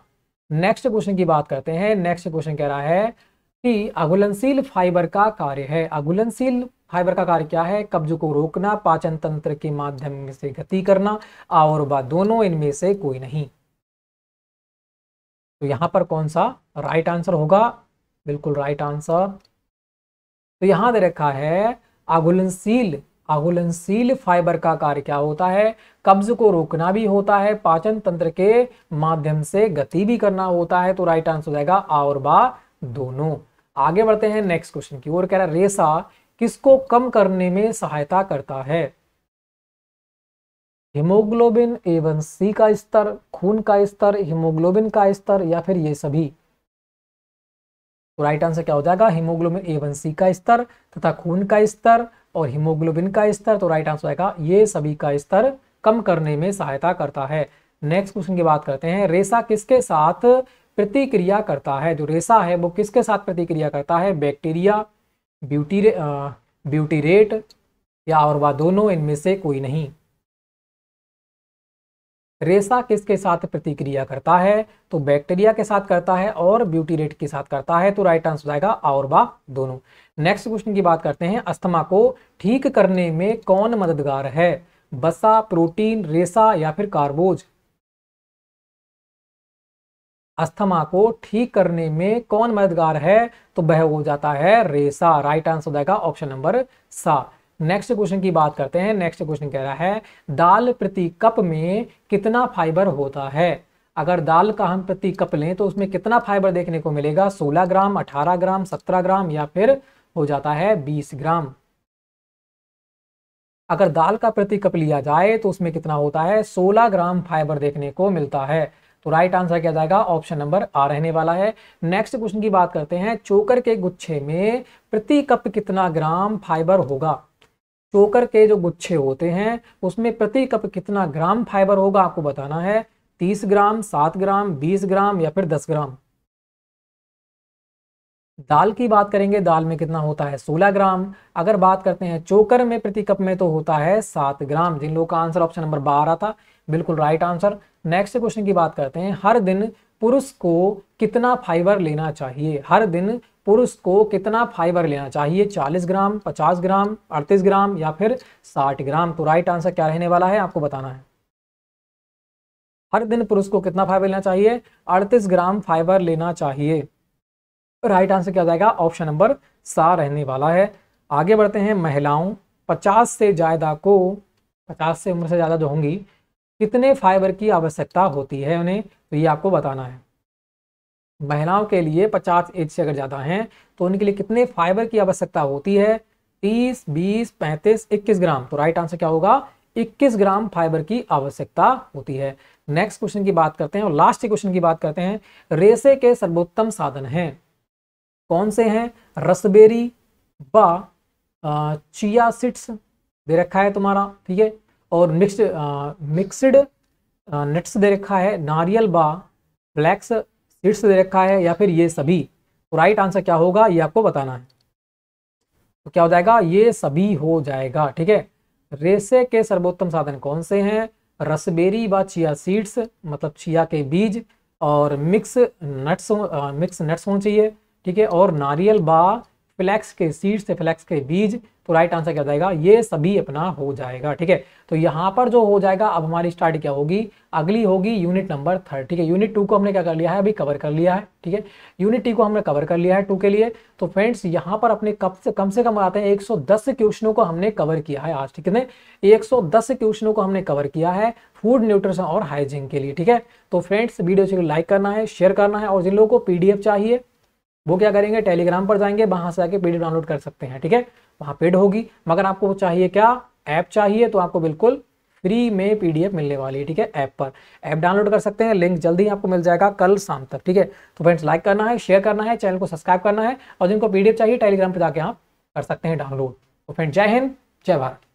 Speaker 1: नेक्स्ट क्वेश्चन की बात करते हैं नेक्स्ट क्वेश्चन कह रहा है कि अघुलनशील फाइबर का कार्य है अघुलनशील फाइबर का कार्य क्या है कब्ज को रोकना पाचन तंत्र के माध्यम से गति करना और बा दोनों इनमें से कोई नहीं तो यहां पर कौन सा राइट आंसर होगा बिल्कुल राइट आंसर तो यहां दे रखा है आगुलनशील आगुलनशील फाइबर का कार्य क्या होता है कब्ज को रोकना भी होता है पाचन तंत्र के माध्यम से गति भी करना होता है तो राइट आंसर हो जाएगा आ और बा दोनों आगे बढ़ते हैं नेक्स्ट क्वेश्चन की ओर कह रहा है रेसा किसको कम करने में सहायता करता है हीमोग्लोबिन एवं सी का स्तर खून का स्तर हीमोग्लोबिन का स्तर या फिर ये सभी तो राइट आंसर क्या हो जाएगा हिमोग्लोबिन ए वन सी का स्तर तथा खून का स्तर और हिमोग्लोबिन का स्तर तो राइट आंसर आएगा ये सभी का स्तर कम करने में सहायता करता है नेक्स्ट क्वेश्चन की बात करते हैं रेसा किसके साथ प्रतिक्रिया करता है जो रेसा है वो किसके साथ प्रतिक्रिया करता है बैक्टीरिया ब्यूटी ब्यूटीरेट या और दोनों इनमें से कोई नहीं रेशा किसके साथ प्रतिक्रिया करता है तो बैक्टीरिया के साथ करता है और ब्यूटीरेट के साथ करता है तो राइट आंसर आएगा और बा दोनों नेक्स्ट क्वेश्चन की बात करते हैं अस्थमा को ठीक करने में कौन मददगार है बसा प्रोटीन रेशा या फिर कार्बोज अस्थमा को ठीक करने में कौन मददगार है तो वह हो जाता है रेसा राइट आंसर हो जाएगा ऑप्शन नंबर सा नेक्स्ट क्वेश्चन की बात करते हैं नेक्स्ट क्वेश्चन कह रहा है दाल प्रति कप में कितना फाइबर होता है अगर दाल का हम प्रति कप लें तो उसमें कितना फाइबर देखने को मिलेगा 16 ग्राम 18 ग्राम 17 ग्राम या फिर हो जाता है 20 ग्राम अगर दाल का प्रति कप लिया जाए तो उसमें कितना होता है 16 ग्राम फाइबर देखने को मिलता है तो राइट आंसर क्या जाएगा ऑप्शन नंबर आ रहने वाला है नेक्स्ट क्वेश्चन की बात करते हैं चोकर के गुच्छे में प्रति कप कितना ग्राम फाइबर होगा चोकर के जो गुच्छे होते हैं उसमें प्रति कप कितना ग्राम फाइबर होगा आपको बताना है तीस ग्राम सात ग्राम बीस ग्राम या फिर दस ग्राम दाल की बात करेंगे दाल में कितना होता है सोलह ग्राम अगर बात करते हैं चोकर में प्रति कप में तो होता है सात ग्राम जिन लोगों का आंसर ऑप्शन नंबर बारह था बिल्कुल राइट आंसर नेक्स्ट क्वेश्चन की बात करते हैं हर दिन पुरुष को कितना फाइबर लेना चाहिए हर दिन पुरुष को कितना फाइबर लेना चाहिए 40 ग्राम 50 ग्राम 38 ग्राम या फिर 60 ग्राम तो राइट आंसर क्या रहने वाला है आपको बताना है हर दिन पुरुष को कितना फाइबर लेना चाहिए 38 ग्राम फाइबर लेना चाहिए राइट आंसर क्या हो जाएगा ऑप्शन नंबर सा रहने वाला है आगे बढ़ते हैं महिलाओं पचास से ज़्यादा को पचास से उम्र से ज़्यादा जो होंगी कितने फाइबर की आवश्यकता होती है उन्हें तो ये आपको बताना है महिलाओं के लिए 50 एज से अगर ज़्यादा हैं तो उनके लिए कितने फाइबर की आवश्यकता होती है 30, 20, 35, 21 ग्राम तो राइट आंसर क्या होगा 21 ग्राम फाइबर की आवश्यकता होती है नेक्स्ट क्वेश्चन की बात करते हैं और लास्ट क्वेश्चन की बात करते हैं रेसे के सर्वोत्तम साधन हैं कौन से हैं रसबेरी व चिया सिट्स दे रखा है तुम्हारा ठीक है और मिक्स मिक्सड नट्स दे रखा है नारियल बा ब्लैक्स हिट्स दे रखा है या फिर ये सभी तो राइट आंसर क्या होगा ये आपको बताना है तो क्या हो जाएगा ये सभी हो जाएगा ठीक है रेसे के सर्वोत्तम साधन कौन से हैं रसबेरी व चिया सीड्स मतलब चिया के बीज और मिक्स नट्स मिक्स नट्स होने चाहिए ठीक है और नारियल बा फ्लैक्स के सीड से फ्लैक्स के बीज तो राइट आंसर क्या जाएगा ये सभी अपना हो जाएगा ठीक है तो यहाँ पर जो हो जाएगा अब हमारी स्टार्ट क्या होगी अगली होगी यूनिट नंबर थर्ड ठीक है यूनिट टू को हमने क्या कर लिया है अभी कवर कर लिया है ठीक है यूनिट टी को हमने कवर कर लिया है टू के लिए तो फ्रेंड्स यहाँ पर अपने कब से कम से कम आते हैं एक क्वेश्चनों को हमने कवर किया है आज ठीक है एक क्वेश्चनों को हमने कवर किया है फूड न्यूट्रिशन और हाइजीन के लिए ठीक है तो फ्रेंड्स वीडियो लाइक करना है शेयर करना है और जिन लोगों को पीडीएफ चाहिए वो क्या करेंगे टेलीग्राम पर जाएंगे वहां से आके पीडीएफ डाउनलोड कर सकते हैं ठीक है वहाँ पेड होगी मगर आपको चाहिए क्या ऐप चाहिए तो आपको बिल्कुल फ्री में पीडीएफ मिलने वाली है ठीक है ऐप पर ऐप डाउनलोड कर सकते हैं लिंक जल्दी ही आपको मिल जाएगा कल शाम तक ठीक है तो फ्रेंड्स लाइक करना है शेयर करना है चैनल को
Speaker 2: सब्सक्राइब करना है और जिनको पीडीएफ चाहिए टेलीग्राम पर जाके आप कर सकते हैं डाउनलोड तो फ्रेंड जय हिंद जय भारत